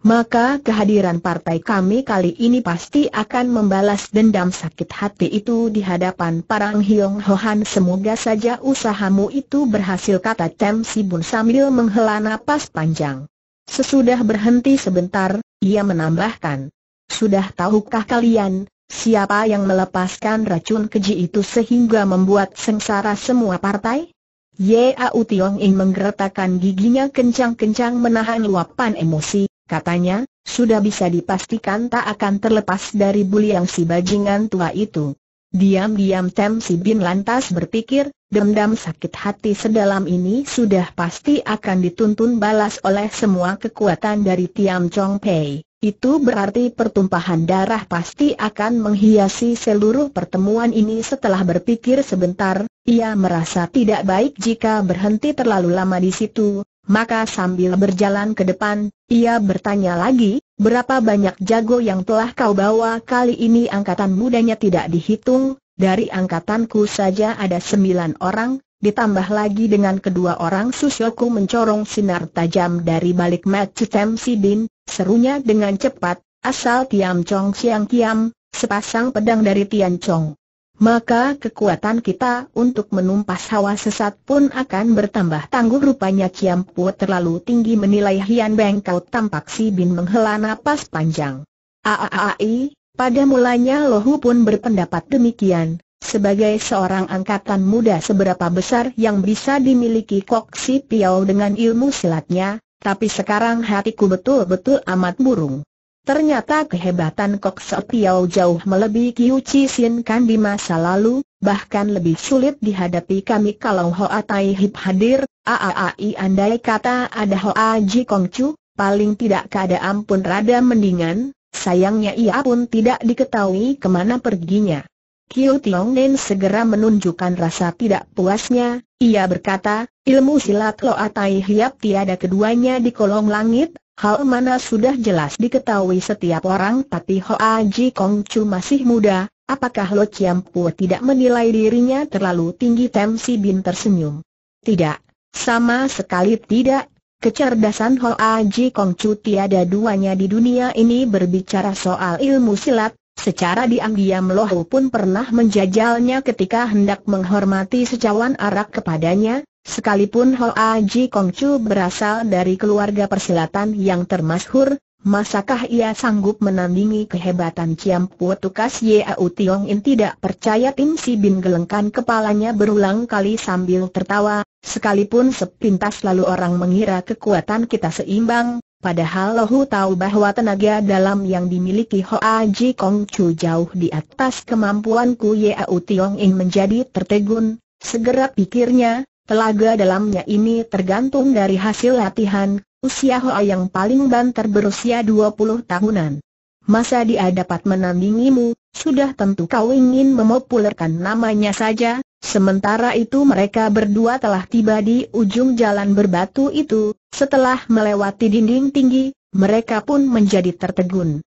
maka kehadiran partai kami kali ini pasti akan membalas dendam sakit hati itu di hadapan Parang Hiong Hohan. Semoga saja usahamu itu berhasil kata Tem Sibun sambil menghela napas panjang. Sesudah berhenti sebentar, ia menambahkan. Sudah tahukah kalian, siapa yang melepaskan racun keji itu sehingga membuat sengsara semua partai? Yau Tiong ingin menggeretakan giginya kencang-kencang menahan luapan emosi, Katanya, sudah bisa dipastikan tak akan terlepas dari buli yang si bajingan tua itu. Diam-diam Tem Si Bin lantas berpikir, dendam sakit hati sedalam ini sudah pasti akan dituntun balas oleh semua kekuatan dari Tiam Chong Pei. Itu berarti pertumpahan darah pasti akan menghiasi seluruh pertemuan ini setelah berpikir sebentar, ia merasa tidak baik jika berhenti terlalu lama di situ, maka sambil berjalan ke depan, ia bertanya lagi, berapa banyak jago yang telah kau bawa kali ini angkatan mudanya tidak dihitung, dari angkatanku saja ada sembilan orang, ditambah lagi dengan kedua orang susyoku mencorong sinar tajam dari balik mati Tem Sidin, serunya dengan cepat, asal Tiam Chong Siang Kiam, sepasang pedang dari Tian Chong maka kekuatan kita untuk menumpas hawa sesat pun akan bertambah tangguh rupanya Kiam Pu terlalu tinggi menilai Hian Beng Kau tampak si Bin menghela napas panjang. Aaai, pada mulanya Lohu pun berpendapat demikian. Sebagai seorang angkatan muda seberapa besar yang bisa dimiliki Kok Si Piao dengan ilmu silatnya, tapi sekarang hatiku betul-betul amat burung. Ternyata kehebatan Kok So jauh melebihi Kiu Chi Sin Kan di masa lalu, bahkan lebih sulit dihadapi kami kalau Hoa Tai Hip hadir, aaai andai kata ada Hoa Ji Kong Chu, paling tidak keadaan pun rada mendingan, sayangnya ia pun tidak diketahui kemana perginya. Kiu Tiong Nen segera menunjukkan rasa tidak puasnya, ia berkata, ilmu silat Hoa Tai Hip tiada keduanya di kolong langit, Hal mana sudah jelas diketahui setiap orang tapi Hoa Ji Kong Chu masih muda, apakah Lo Chiam Pu tidak menilai dirinya terlalu tinggi Tem Si Bin tersenyum. Tidak, sama sekali tidak, kecerdasan Hoa Ji Kong Chu tiada duanya di dunia ini berbicara soal ilmu silat, secara diam-diam Lohu pun pernah menjajalnya ketika hendak menghormati secawan arak kepadanya, Sekalipun Hoa Ji Kong Chu berasal dari keluarga persilatan yang termasyhur, masakah ia sanggup menandingi kehebatan Ciam Tukas Yau Tiong In tidak percaya Tim Si Bin gelengkan kepalanya berulang kali sambil tertawa, sekalipun sepintas lalu orang mengira kekuatan kita seimbang, padahal Lohu tahu bahwa tenaga dalam yang dimiliki Hoa Ji Kong Chu jauh di atas kemampuanku Yau Tiong In menjadi tertegun, segera pikirnya, Telaga dalamnya ini tergantung dari hasil latihan, usia Hoa yang paling banter berusia 20 tahunan. Masa dia dapat menandingimu, sudah tentu kau ingin memopulerkan namanya saja, sementara itu mereka berdua telah tiba di ujung jalan berbatu itu, setelah melewati dinding tinggi, mereka pun menjadi tertegun.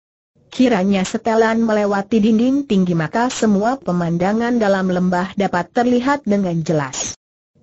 Kiranya setelan melewati dinding tinggi maka semua pemandangan dalam lembah dapat terlihat dengan jelas.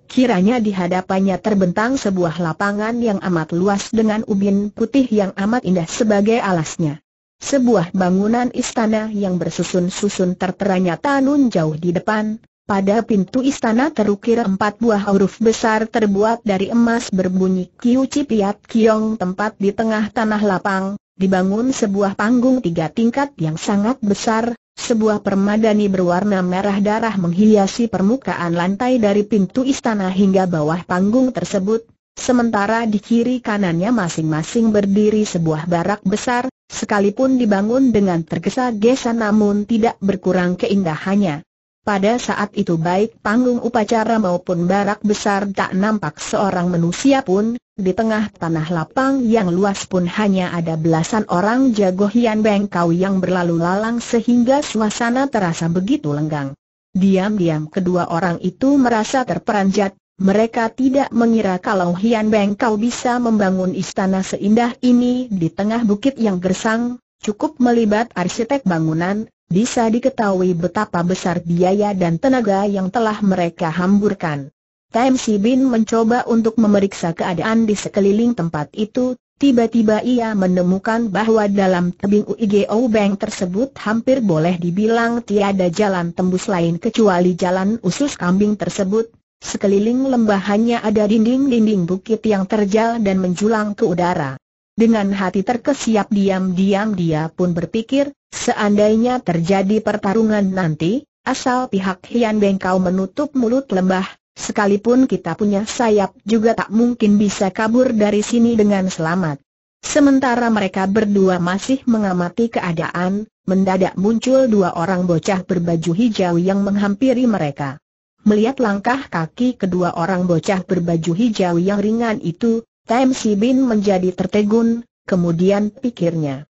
Kiranya di hadapannya terbentang sebuah lapangan yang amat luas dengan ubin putih yang amat indah sebagai alasnya. Sebuah bangunan istana yang bersusun-susun tertera nyata jauh di depan, pada pintu istana terukir empat buah huruf besar terbuat dari emas berbunyi Kiu Cipiat Kiong tempat di tengah tanah lapang, dibangun sebuah panggung tiga tingkat yang sangat besar, sebuah permadani berwarna merah darah menghiasi permukaan lantai dari pintu istana hingga bawah panggung tersebut, sementara di kiri kanannya masing-masing berdiri sebuah barak besar, sekalipun dibangun dengan tergesa-gesa namun tidak berkurang keindahannya. Pada saat itu baik panggung upacara maupun barak besar tak nampak seorang manusia pun, di tengah tanah lapang yang luas pun hanya ada belasan orang jago Hian Bengkau yang berlalu lalang sehingga suasana terasa begitu lenggang. Diam-diam kedua orang itu merasa terperanjat, mereka tidak mengira kalau Hian Bengkau bisa membangun istana seindah ini di tengah bukit yang gersang, cukup melibat arsitek bangunan, bisa diketahui betapa besar biaya dan tenaga yang telah mereka hamburkan. Tam Si Bin mencoba untuk memeriksa keadaan di sekeliling tempat itu, tiba-tiba ia menemukan bahwa dalam tebing UIGO Bank tersebut hampir boleh dibilang tiada jalan tembus lain kecuali jalan usus kambing tersebut. Sekeliling lembah hanya ada dinding-dinding bukit yang terjal dan menjulang ke udara. Dengan hati terkesiap diam-diam dia pun berpikir, seandainya terjadi pertarungan nanti, asal pihak Hian Beng menutup mulut lembah, sekalipun kita punya sayap juga tak mungkin bisa kabur dari sini dengan selamat. Sementara mereka berdua masih mengamati keadaan, mendadak muncul dua orang bocah berbaju hijau yang menghampiri mereka. Melihat langkah kaki kedua orang bocah berbaju hijau yang ringan itu, Tam Sibin menjadi tertegun, kemudian pikirnya.